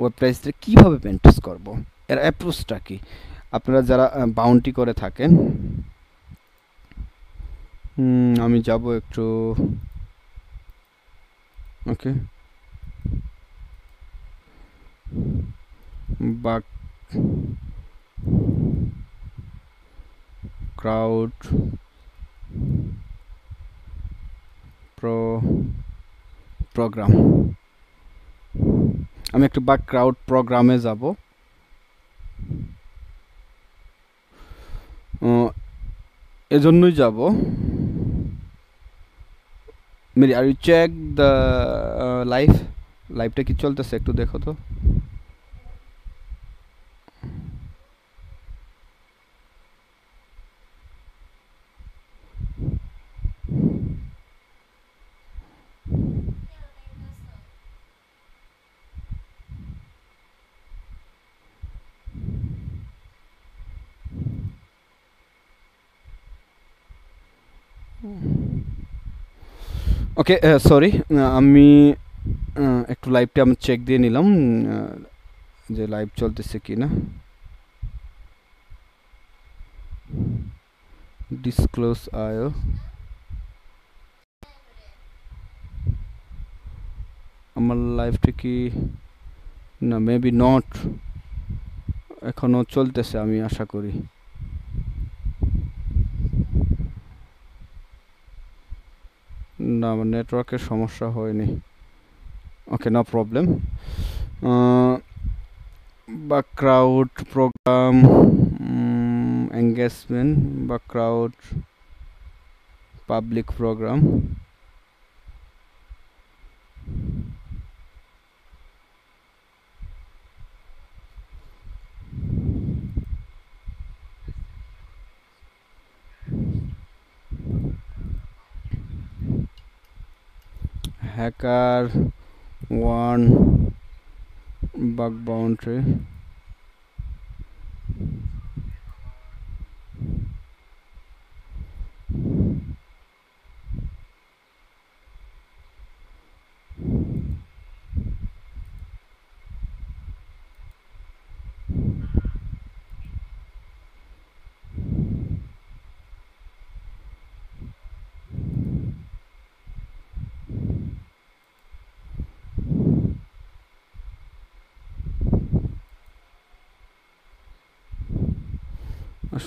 ওয়েবসাইটে কীভাবে পেন টেস্ট করব এর অ্যাপ্রোচটা কি আপনারা যারা বাউন্টি করে থাকেন আমি যাব একটু ওকে বাক ক্রাউড প্রো প্রোগ্রাম আমি একটু বাক ক্রাউড প্রোগ্রামে যাব এজন্যই যাব Mary are you check the life লাইফটা কি চলতেছে একটু দেখো তো ওকে সরি uh, uh, আমি uh, একটু লাইভটা আমি চেক দিয়ে নিলাম যে লাইভ চলতেছে কি না ডিসক্লোজ আয়ো আমার লাইফটা কি না মেবি নট এখনও চলতেছে আমি আশা করি না আমার নেটওয়ার্কের সমস্যা হয়নি ওকে না প্রবলেম বা ক্রাউড প্রোগ্রাম এঙ্গেজমেন্ট বা crowd public program hacker one bug boundary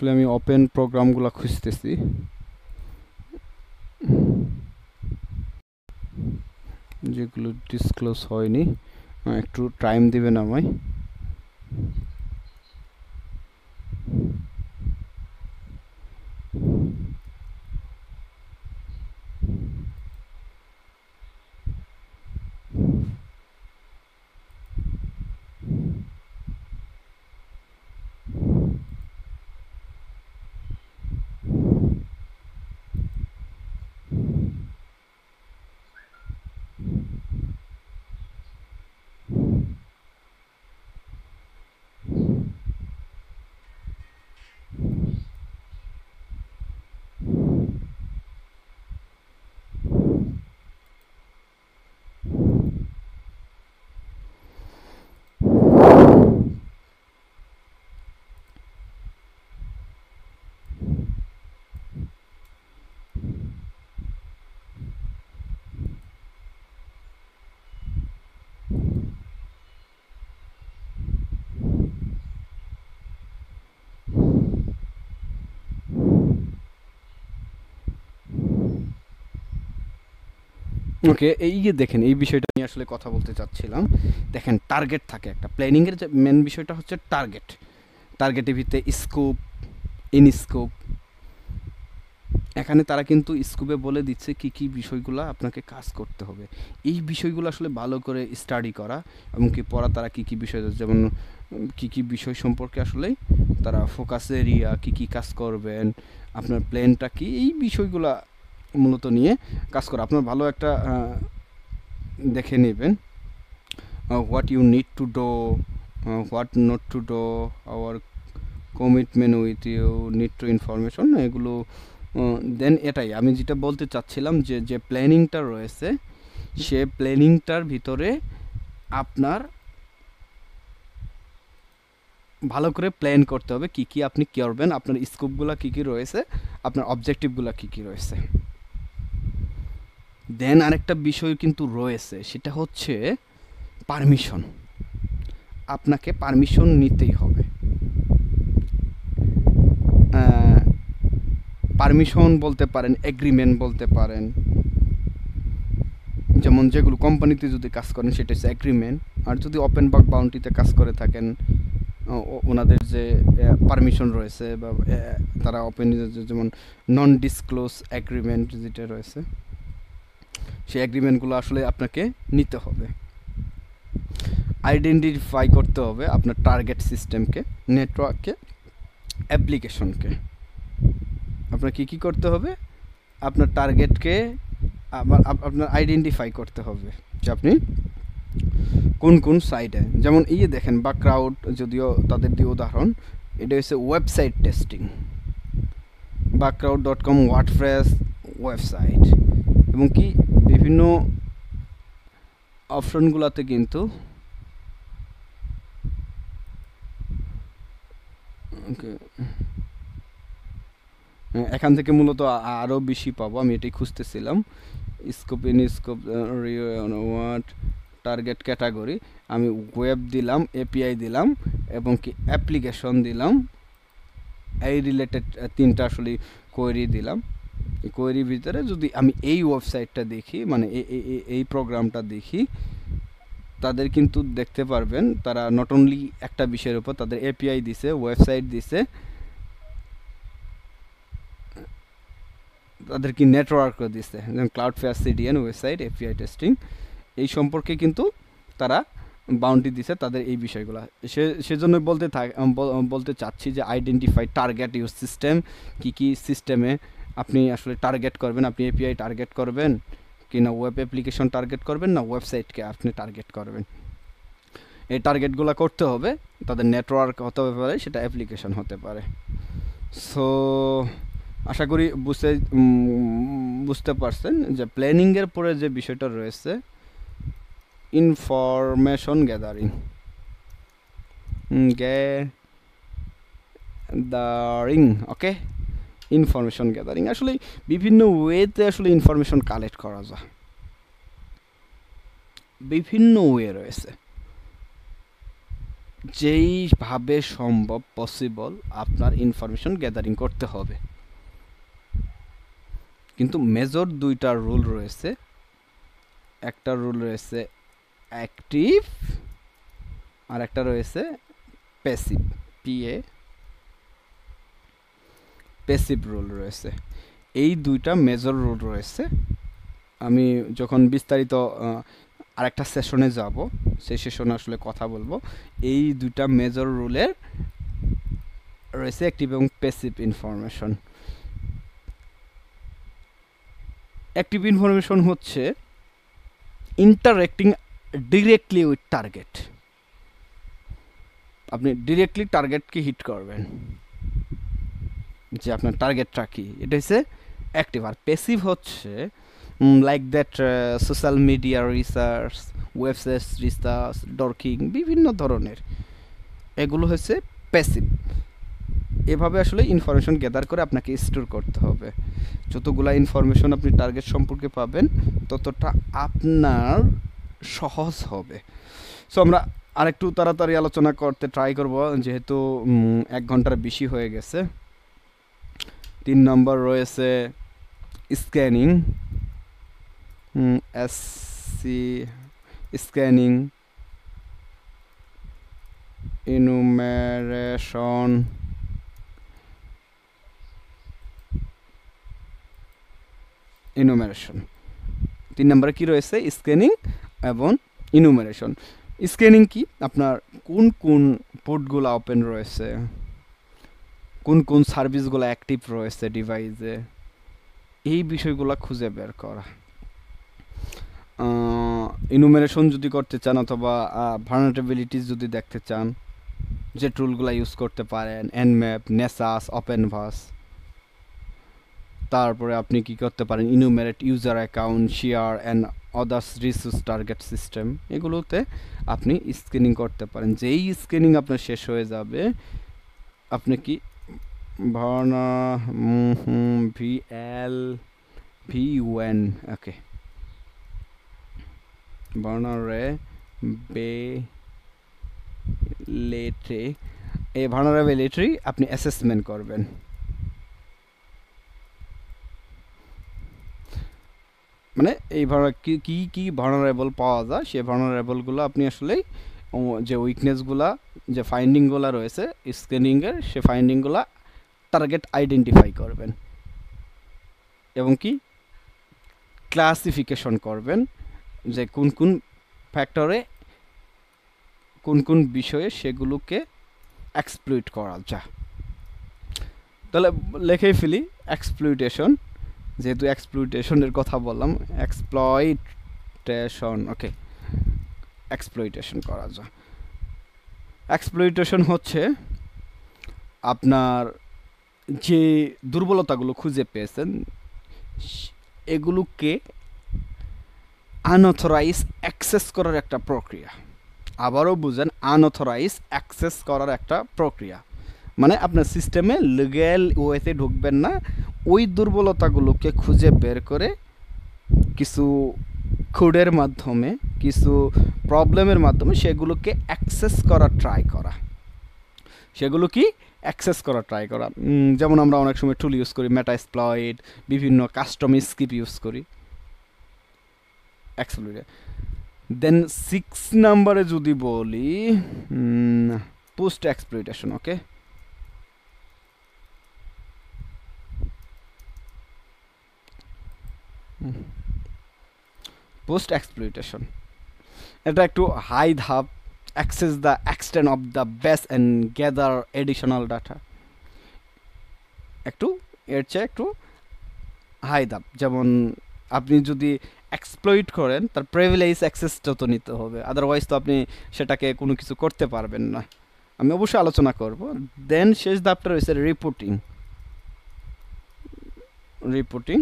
আসলে আমি ওপেন প্রোগ্রামগুলো খুঁজতেছি যেগুলো ডিসক্লোজ হয়নি একটু টাইম দিবেন আমায় ওকে এই যে দেখেন এই বিষয়টা নিয়ে আসলে কথা বলতে চাচ্ছিলাম দেখেন টার্গেট থাকে একটা প্ল্যানিংয়ের যে মেন বিষয়টা হচ্ছে টার্গেট টার্গেটের ভিত্তিতে স্কোপ ইন স্কোপ এখানে তারা কিন্তু স্কোপে বলে দিচ্ছে কি কি বিষয়গুলো আপনাকে কাজ করতে হবে এই বিষয়গুলো আসলে ভালো করে স্টাডি করা এবং কি পড়া তারা কি কি বিষয় যেমন কি কি বিষয় সম্পর্কে আসলে তারা ফোকাস এরিয়া কি কি কাজ করবেন আপনার প্ল্যানটা কি এই বিষয়গুলো মূলত নিয়ে কাজ করা আপনার ভালো একটা দেখে নেবেন what you need to do what not to do our commitment with you need to information এগুলো দেন এটাই আমি যেটা বলতে চাচ্ছিলাম যে যে প্ল্যানিংটা রয়েছে সে প্ল্যানিংটার ভিতরে আপনার ভালো করে প্ল্যান করতে হবে কি কি আপনি করবেন আপনার স্কোপগুলো কি কি রয়েছে আপনার অবজেক্টিভগুলো কি কি রয়েছে দেন আরেকটা বিষয় কিন্তু রয়েছে সেটা হচ্ছে পারমিশন আপনাকে পারমিশন নিতেই হবে পারমিশন বলতে পারেন এগ্রিমেন্ট বলতে পারেন যেমন যেগুলো কোম্পানিতে যদি কাজ করেন সেটা হচ্ছে অ্যাগ্রিমেন্ট আর যদি ওপেন বাক বাউন্ডারিতে কাজ করে থাকেন ওনাদের যে পারমিশন রয়েছে বা তারা ওপেন যেমন নন ডিসক্লোজ অ্যাগ্রিমেন্ট যেটা রয়েছে সেই অ্যাগ্রিমেন্টগুলো আসলে আপনাকে নিতে হবে আইডেন্টিফাই করতে হবে আপনার টার্গেট সিস্টেমকে নেটওয়ার্ককে অ্যাপ্লিকেশনকে আপনার কি কি করতে হবে আপনার টার্গেটকে আপনার আইডেন্টিফাই করতে হবে যে আপনি কোন কোন সাইটে যেমন ইয়ে দেখেন বা ক্রাউড যদিও তাদের দিয়ে উদাহরণ এটা হচ্ছে ওয়েবসাইট টেস্টিং বা crowd dot com WordPress website এবং কি বিভিন্ন অপশনগুলোতে কিন্তু হ্যাঁ, এখান থেকে মূলত আরও বেশি পাবো আমি এটাই খুঁজতেছিলাম scope in scope what target category আমি ওয়েব দিলাম এপিআই দিলাম এবং কি অ্যাপ্লিকেশন দিলাম এই রিলেটেড তিনটা আসলে কোয়েরি দিলাম এই কোয়েরির ভিতরে যদি আমি এই ওয়েবসাইটটা দেখি মানে এই প্রোগ্রামটা দেখি তাদের কিন্তু দেখতে পারবেন তারা নট অনলি একটা বিষয়ের উপর তাদের এপিআই দিছে ওয়েবসাইট দিছে তাদের কি নেটওয়ার্কও দিছে যেমন Cloudflare CDN website API testing এই সম্পর্কে কিন্তু তারা বাউন্ডি দিছে তাদের এই বিষয়গুলো সে সেজন্য বলতে থাক বলতে চাচ্ছি যে আইডেন্টিফাই টার্গেট ইউজ সিস্টেম কী কী সিস্টেমে আপনি আসলে টার্গেট করবেন আপনি এপিআই টার্গেট করবেন কি না ওয়েব অ্যাপ্লিকেশন টার্গেট করবেন না ওয়েবসাইটকে আপনি টার্গেট করবেন এই টার্গেটগুলো করতে হবে তাদের নেটওয়ার্ক হতে পারে সেটা অ্যাপ্লিকেশন হতে পারে সো আশা করি বুঝতে বুঝতে পারছেন যে প্ল্যানিংয়ের পরে যে বিষয়টা রয়েছে information gathering gathering okay information gathering আসলে বিভিন্ন ওয়েতে আসলে ইনফরমেশন কালেক্ট করা যায় বিভিন্ন ওয়ে রয়েছে যেইভাবে সম্ভব পসিবল আপনার ইনফরমেশন গ্যাদারিং করতে হবে কিন্তু মেজর দুইটা রুল রয়েছে একটা রুল রয়েছে অ্যাক্টিভ আর একটা রয়েছে প্যাসিভ পিএ প্যাসিভ রোল রয়েছে এই দুইটা মেজর রোল রয়েছে আমি যখন বিস্তারিত আরেকটা সেশনে যাব সেই সেশনে আসলে কথা বলবো এই দুইটা মেজর রোলের রয়েছে অ্যাক্টিভ এবং প্যাসিভ ইনফরমেশন অ্যাক্টিভ ইনফরমেশন হচ্ছে ইন্টারেক্টিং ডিরেক্টলি উইথ টার্গেট আপনি ডিরেক্টলি টার্গেটকে হিট করবেন যে আপনার টার্গেটটা কী এটা হচ্ছে অ্যাক্টিভ আর প্যাসিভ হচ্ছে like that social media research website research dorking বিভিন্ন ধরনের এগুলো হচ্ছে প্যাসিভ এভাবে আসলে ইনফরমেশন গ্যাদার করে আপনাকে স্টোর করতে হবে যতগুলা ইনফরমেশন আপনি টার্গেট সম্পর্কে পাবেন ততটা আপনার সহজ হবে সো আমরা আরেকটু তাড়াতাড়ি আলোচনা করতে ট্রাই করব যেহেতু এক ঘন্টার বেশি হয়ে গেছে তিন নম্বর রয়েছে স্ক্যানিং সি স্ক্যানিং ইনুমেরেশন ইনুমেরেশন তিন নম্বরে কি রয়েছে স্ক্যানিং এবং ইনুমেরেশন স্ক্যানিং কি আপনার কোন কোন পোর্টগুলো ওপেন রয়েছে কোন কোন সার্ভিসগুলো অ্যাক্টিভ রয়েছে ডিভাইসে এই বিষয়গুলো খুঁজে বের করা ইনুমেরেশন যদি করতে চান অথবা ভার্নাটেবিলিটিস যদি দেখতে চান যে টুলগুলো ইউজ করতে পারেন এনম্যাপ নেসাস ওপেনভাস তারপরে আপনি কি করতে পারেন enumerate user account share and others resource target system এগুলোতে আপনি স্ক্রিনিং করতে পারেন যেই স্ক্রিনিং আপনার শেষ হয়ে যাবে আপনি কি Varna mm -hmm, VL VUN okay Varnare Bay লেটে এই ভার্নারেবিলিটি আপনি অ্যাসেসমেন্ট করবেন মানে এই কি কি ভার্নারেবল পাওয়া যায় সেই ভার্নারেবলগুলো আপনি আসলেই যে উইকনেসগুলা যে ফাইন্ডিংগুলো রয়েছে স্ক্রিনিংয়ের সে ফাইন্ডিংগুলা টার্গেট আইডেন্টিফাই করবেন এবং কি ক্লাসিফিকেশন করবেন যে কোন কোন ফ্যাক্টরে কোন কোন বিষয়ে সেগুলোকে এক্সপ্লুইট করা যা তাহলে লেখেই ফেলি এক্সপ্লুইটেশন যেহেতু এক্সপ্লুইটেশনের কথা বললাম এক্সপ্লয়টেশন ওকে এক্সপ্লুইটেশন করা যা এক্সপ্লুইটেশন হচ্ছে আপনার যে দুর্বলতাগুলো খুঁজে পেয়েছেন এগুলোকে আনঅথরাইজ অ্যাক্সেস করার একটা প্রক্রিয়া আবারও বুঝেন আনঅথরাইজ অ্যাক্সেস করার একটা প্রক্রিয়া মানে আপনার সিস্টেমে লিগ্যাল ওয়েতে ঢুকবেন না ওই দুর্বলতাগুলোকে খুঁজে বের করে কিছু খুডের মাধ্যমে কিছু প্রবলেমের মাধ্যমে সেগুলোকে অ্যাক্সেস করা ট্রাই করা সেগুলো কি অ্যাক্সেস করা ট্রাই করা যেমন আমরা অনেক সময় টুল ইউজ করি মেটা স্প্লয়েড বিভিন্ন কাস্টম স্কিপ ইউজ করি অ্যাক্সেলুরে দেন সিক্স নাম্বারে যদি বলি post exploitation okay post exploitation এটা একটু হাই ধাপ access the extent of the base and gather additional data একটু এর চেয়ে একটু হাই দাপ যেমন আপনি যদি এক্সপ্লয়েট করেন তার প্রেভিলেজ অ্যাক্সেসটা তো নিতে হবে আদারওয়াইজ তো আপনি সেটাকে কোনো কিছু করতে পারবেন না আমি অবশ্যই আলোচনা করব দেন শেষ ধাপটা রয়েছে রিপোর্টিং রিপোর্টিং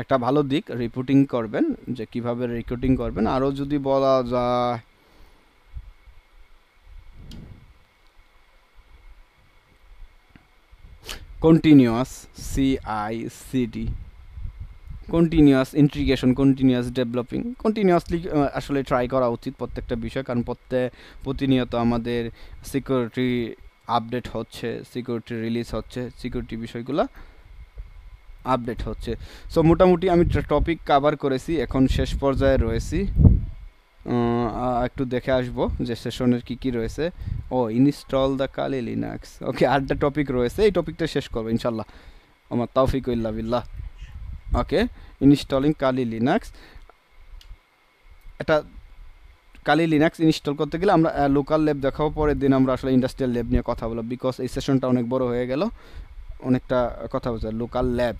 একটা ভালো দিক রিপোর্টিং করবেন যে কিভাবে রিক্রুটিং করবেন আরও যদি বলা যায় continuous CICD continuous integration continuous developing continuously আসলে ট্রাই করা উচিত প্রত্যেকটা বিষয় কারণ প্রত্যেক প্রতিনিয়ত আমাদের সিকিউরিটি আপডেট হচ্ছে সিকিউরিটি রিলিজ হচ্ছে সিকিউরিটি বিষয়গুলো আপডেট হচ্ছে সো মোটামুটি আমি টপিক কাভার করেছি এখন শেষ পর্যায়ে রয়েছি একটু দেখে আসব যে সেশনের কি কি রয়েছে ও install the Kali Linux okay আটটা টপিক রয়েছে এই টপিকটা শেষ করবো ইনশাল্লাহ আমার তাওফিক বিল্লাহ ওকে ইনস্টলিং কালি লিনাক্স এটা কালি লিনাক্স ইনস্টল করতে গেলে আমরা লোকাল ল্যাব দেখাবো পরের দিন আমরা আসলে ইন্ডাস্ট্রিয়াল ল্যাব নিয়ে কথা বলব বিকজ এই সেশনটা অনেক বড় হয়ে গেল অনেকটা কথা বলছে লোকাল ল্যাব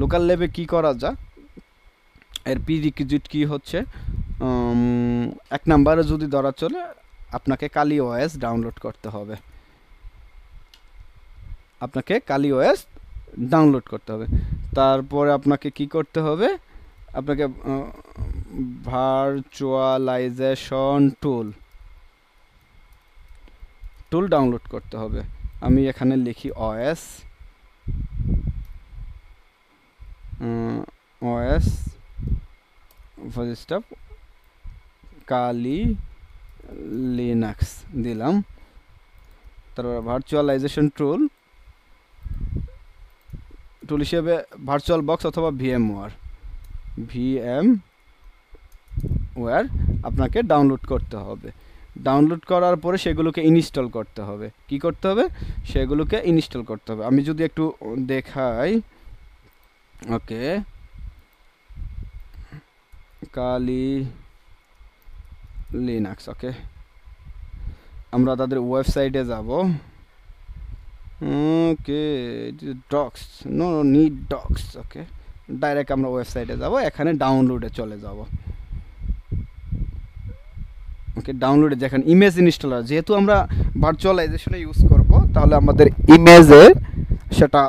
লোকাল লেভে কি করা যা এর রিকুইজিট কি হচ্ছে এক নাম্বারে যদি ধরা চলে আপনাকে কালি ওএস ডাউনলোড করতে হবে আপনাকে কালি ওএস ডাউনলোড করতে হবে তারপরে আপনাকে কি করতে হবে আপনাকে ভার্চুয়ালাইজেশন টুল টুল ডাউনলোড করতে হবে আমি এখানে লিখি OS OS for this step kali linux দিলাম তারপর ভার্চুয়ালাইজেশন টুল টুল হিসেবে ভার্চুয়াল বক্স অথবা ভিএম ওয়ার ভিএম ওয়ার আপনাকে ডাউনলোড করতে হবে ডাউনলোড করার পরে সেগুলোকে ইনস্টল করতে হবে কি করতে হবে সেগুলোকে ইনস্টল করতে হবে আমি যদি একটু দেখাই ওকে কালি লিনাক্স ওকে আমরা তাদের ওয়েবসাইটে যাব okay docs no need docs okay direct আমরা ওয়েবসাইটে যাব এখানে ডাউনলোডে চলে যাব ওকে ডাউনলোডে যেখানে ইমেজ ইনস্টলার যেহেতু আমরা ভার্চুয়ালাইজেশনে ইউজ করব তাহলে আমাদের ইমেজে সেটা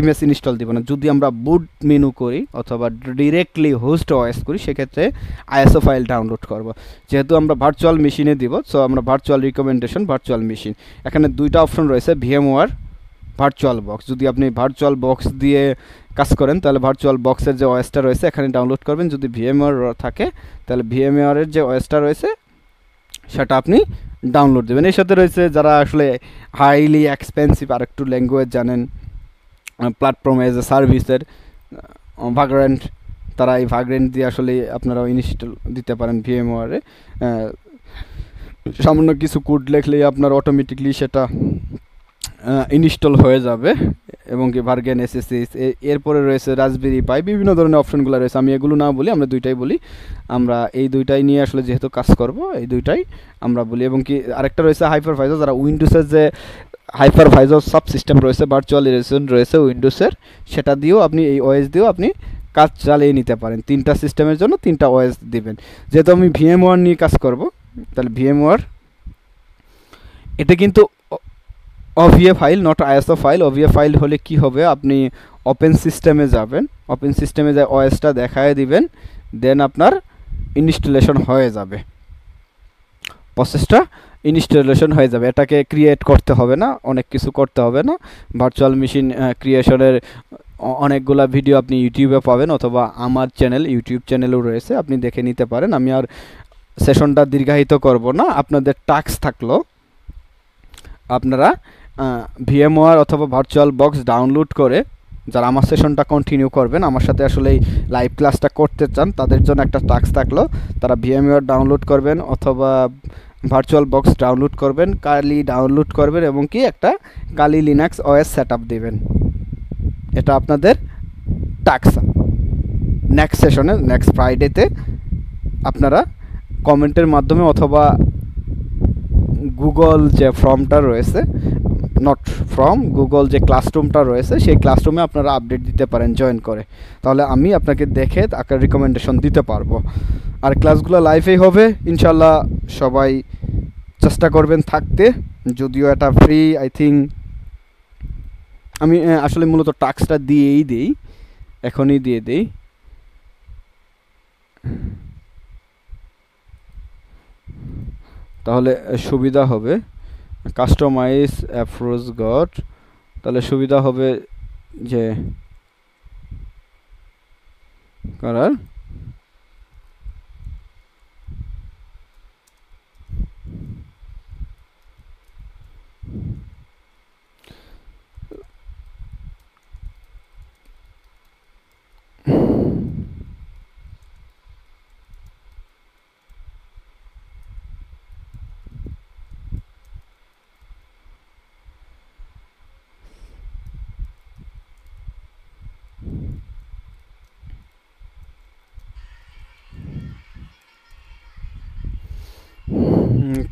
ইমেজ ইনস্টল দিব না যদি আমরা বুট মেনু করি অথবা ডিরেক্টলি হোস্ট ওয়েস করি সেক্ষেত্রে আইএসও ফাইল ডাউনলোড করব যেহেতু আমরা ভার্চুয়াল মেশিনে দিব সো আমরা ভার্চুয়াল রিকমেন্ডেশন ভার্চুয়াল মেশিন এখানে দুইটা অপশন রয়েছে ভিএমওয়ার ভার্চুয়াল বক্স যদি আপনি ভার্চুয়াল বক্স দিয়ে কাজ করেন তাহলে ভার্চুয়াল বক্সের যে ওয়েসটা রয়েছে এখানে ডাউনলোড করবেন যদি ভিএমওয়ার থাকে তাহলে ভিএমওয়ারের যে ওয়েসটা রয়েছে সেটা আপনি ডাউনলোড দেবেন এর সাথে রয়েছে যারা আসলে হাইলি এক্সপেন্সিভ আর একটু ল্যাঙ্গুয়েজ জানেন প্ল্যাটফর্ম এজ এ সার্ভিসের ভাগ্রেন্ট তারা এই ভাগ্রেন্ট দিয়ে আসলে আপনারা ইনস্টল দিতে পারেন ওয়ারে সামান্য কিছু কোড লেখলেই আপনার অটোমেটিকলি সেটা ইনস্টল হয়ে যাবে এবং কি ভার্গেন এসএসএস এরপরে রয়েছে রাজবেরি পাই বিভিন্ন ধরনের অপশনগুলো রয়েছে আমি এগুলো না বলি আমরা দুইটাই বলি আমরা এই দুইটাই নিয়ে আসলে যেহেতু কাজ করব এই দুইটাই আমরা বলি এবং কি আরেকটা রয়েছে হাইপারভাইজার যারা উইন্ডোজের যে হাইপারভাইজার সিস্টেম রয়েছে ভার্চুয়াল রিলেশন রয়েছে উইন্ডোজের সেটা দিয়েও আপনি এই ওয়েস দিয়েও আপনি কাজ চালিয়ে নিতে পারেন তিনটা সিস্টেমের জন্য তিনটা ওএস দিবেন যেহেতু আমি ভিএম ওয়ার নিয়ে কাজ করব তাহলে ভিএম ওয়ার এটা কিন্তু OVA file not ISO file OVA file হলে কি হবে আপনি ওপেন সিস্টেমে যাবেন ওপেন সিস্টেমে যায় ওএসটা দেখায় দিবেন দেন আপনার ইনস্টলেশন হয়ে যাবে প্রসেসটা ইনস্টলেশন হয়ে যাবে এটাকে ক্রিয়েট করতে হবে না অনেক কিছু করতে হবে না ভার্চুয়াল মেশিন ক্রিয়েশনের অনেকগুলা ভিডিও আপনি ইউটিউবে পাবেন অথবা আমার চ্যানেল ইউটিউব চ্যানেলও রয়েছে আপনি দেখে নিতে পারেন আমি আর সেশনটা দীর্ঘায়িত করব না আপনাদের টাস্ক থাকলো আপনারা ভিএমওয়ার অথবা ভার্চুয়াল বক্স ডাউনলোড করে যারা আমার সেশনটা কন্টিনিউ করবেন আমার সাথে আসলে এই লাইভ ক্লাসটা করতে চান তাদের জন্য একটা টাস্ক থাকলো তারা ভিএমওয়ার ডাউনলোড করবেন অথবা ভার্চুয়াল বক্স ডাউনলোড করবেন কালি ডাউনলোড করবেন এবং কি একটা Kali Linux OS set up দেবেন এটা আপনাদের টাক্স নেক্সট সেশনে নেক্সট ফ্রাইডেতে আপনারা কমেন্টের মাধ্যমে অথবা গুগল যে ফর্মটা রয়েছে নট ফ্রম গুগল যে ক্লাসরুমটা রয়েছে সেই ক্লাসরুমে আপনারা আপডেট দিতে পারেন জয়েন করে তাহলে আমি আপনাকে দেখে আকার রিকমেন্ডেশন দিতে পারবো আর ক্লাসগুলো লাইভেই হবে ইনশাল্লাহ সবাই চেষ্টা করবেন থাকতে যদিও এটা ফ্রি আই থিঙ্ক আমি আসলে মূলত টাক্সটা দিয়েই দিই এখনই দিয়ে দিই তাহলে সুবিধা হবে কাস্টমাইজ অ্যাপ্রোচ গট তাহলে সুবিধা হবে যে করার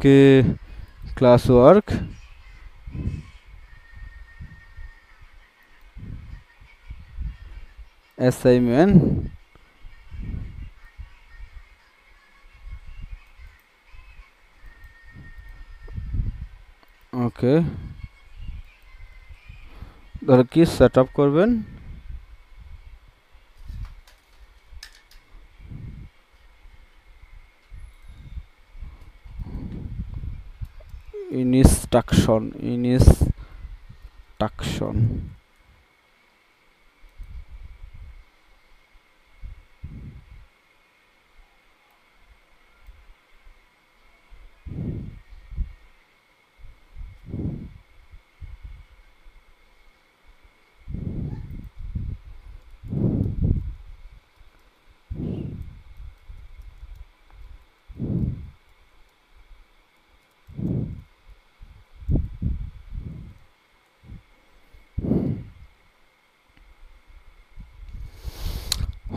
आपके class work assignment okay okay. Setup करबें ইনস্ট্রাকশন ইনস্ট্রাকশন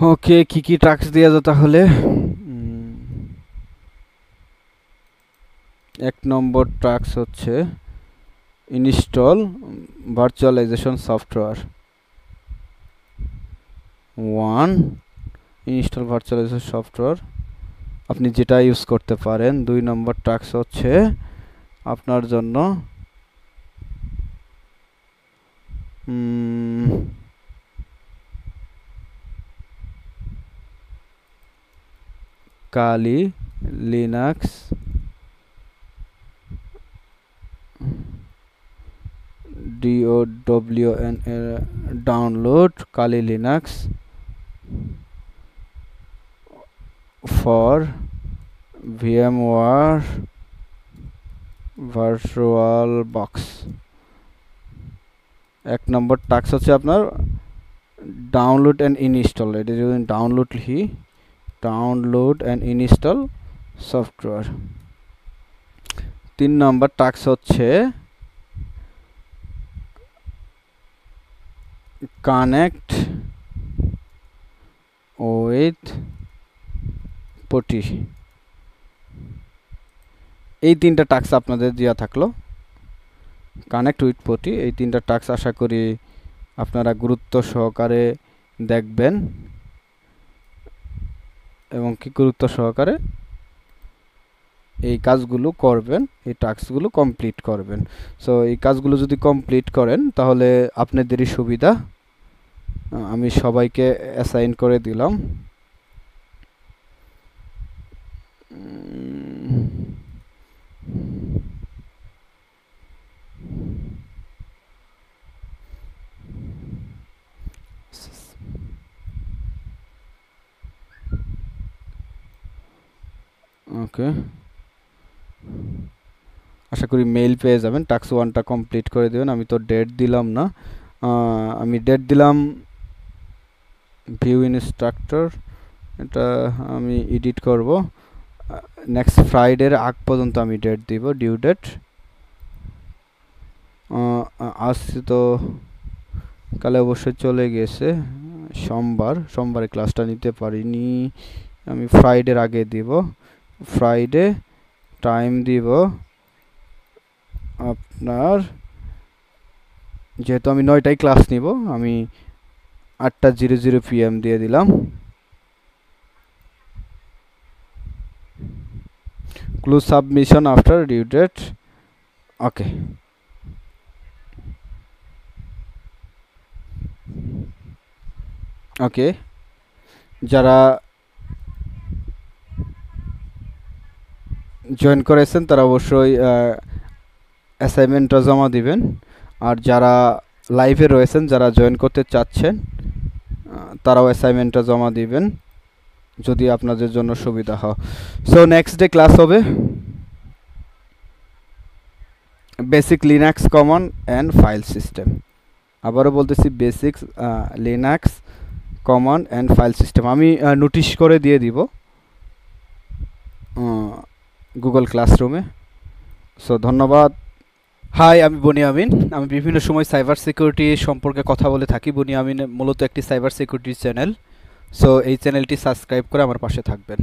ওকে কি কি টাস্ক দেওয়া যায় তাহলে এক নম্বর টাস্ক হচ্ছে install virtualization software one install virtualization software আপনি যেটা ইউজ করতে পারেন দুই নম্বর টাস্ক হচ্ছে আপনার জন্য kali linux down download kali linux for vmware virtual box এক নম্বর টাস্ক হচ্ছে আপনার ডাউনলোড অ্যান্ড ইনস্টল এটা যদি ডাউনলোড হি ডাউনলোড অ্যান্ড ইনস্টল সফটওয়্যার তিন নম্বর টাক্স হচ্ছে কানেক্ট উইথ পটি এই তিনটা টাক্স আপনাদের দেওয়া থাকলো কানেক্ট উইথ পটি এই তিনটা টাক্স আশা করি আপনারা গুরুত্ব সহকারে দেখবেন এবং কি গুরুত্ব সহকারে এই কাজগুলো করবেন এই টাস্কগুলো কমপ্লিট করবেন সো এই কাজগুলো যদি কমপ্লিট করেন তাহলে আপনাদেরই সুবিধা আমি সবাইকে অ্যাসাইন করে দিলাম ওকে আশা করি মেইল পেয়ে যাবেন টাক্স ওয়ানটা কমপ্লিট করে দেবেন আমি তো ডেট দিলাম না আমি ডেট দিলাম ভিউ ইনস্ট্রাক্টর এটা আমি এডিট করব নেক্সট ফ্রাইডের আগ পর্যন্ত আমি ডেট দিব ডিউ ডেট আসছি তো কালে অবশ্যই চলে গেছে সোমবার সোমবারে ক্লাসটা নিতে পারিনি আমি ফ্রাইডের আগে দিব ফ্রাইডে টাইম দিব আপনার যেহেতু আমি নয়টায় ক্লাস নিব আমি আটটা জিরো জিরো পিএম দিয়ে দিলাম close submission after due date okay okay যারা জয়েন করেছেন তারা অবশ্যই অ্যাসাইনমেন্টটা জমা দিবেন আর যারা লাইভে রয়েছেন যারা জয়েন করতে চাচ্ছেন তারাও অ্যাসাইনমেন্টটা জমা দিবেন যদি আপনাদের জন্য সুবিধা হয় সো নেক্সট ডে ক্লাস হবে basic Linux common and file system আবারও বলতেছি basic Linux common and file system আমি নোটিশ করে দিয়ে দিব গুগল ক্লাসরুমে সো ধন্যবাদ হাই আমি বনি আমিন আমি বিভিন্ন সময় সাইবার সিকিউরিটি সম্পর্কে কথা বলে থাকি বনি আমিন মূলত একটি সাইবার সিকিউরিটি চ্যানেল সো এই চ্যানেলটি সাবস্ক্রাইব করে আমার পাশে থাকবেন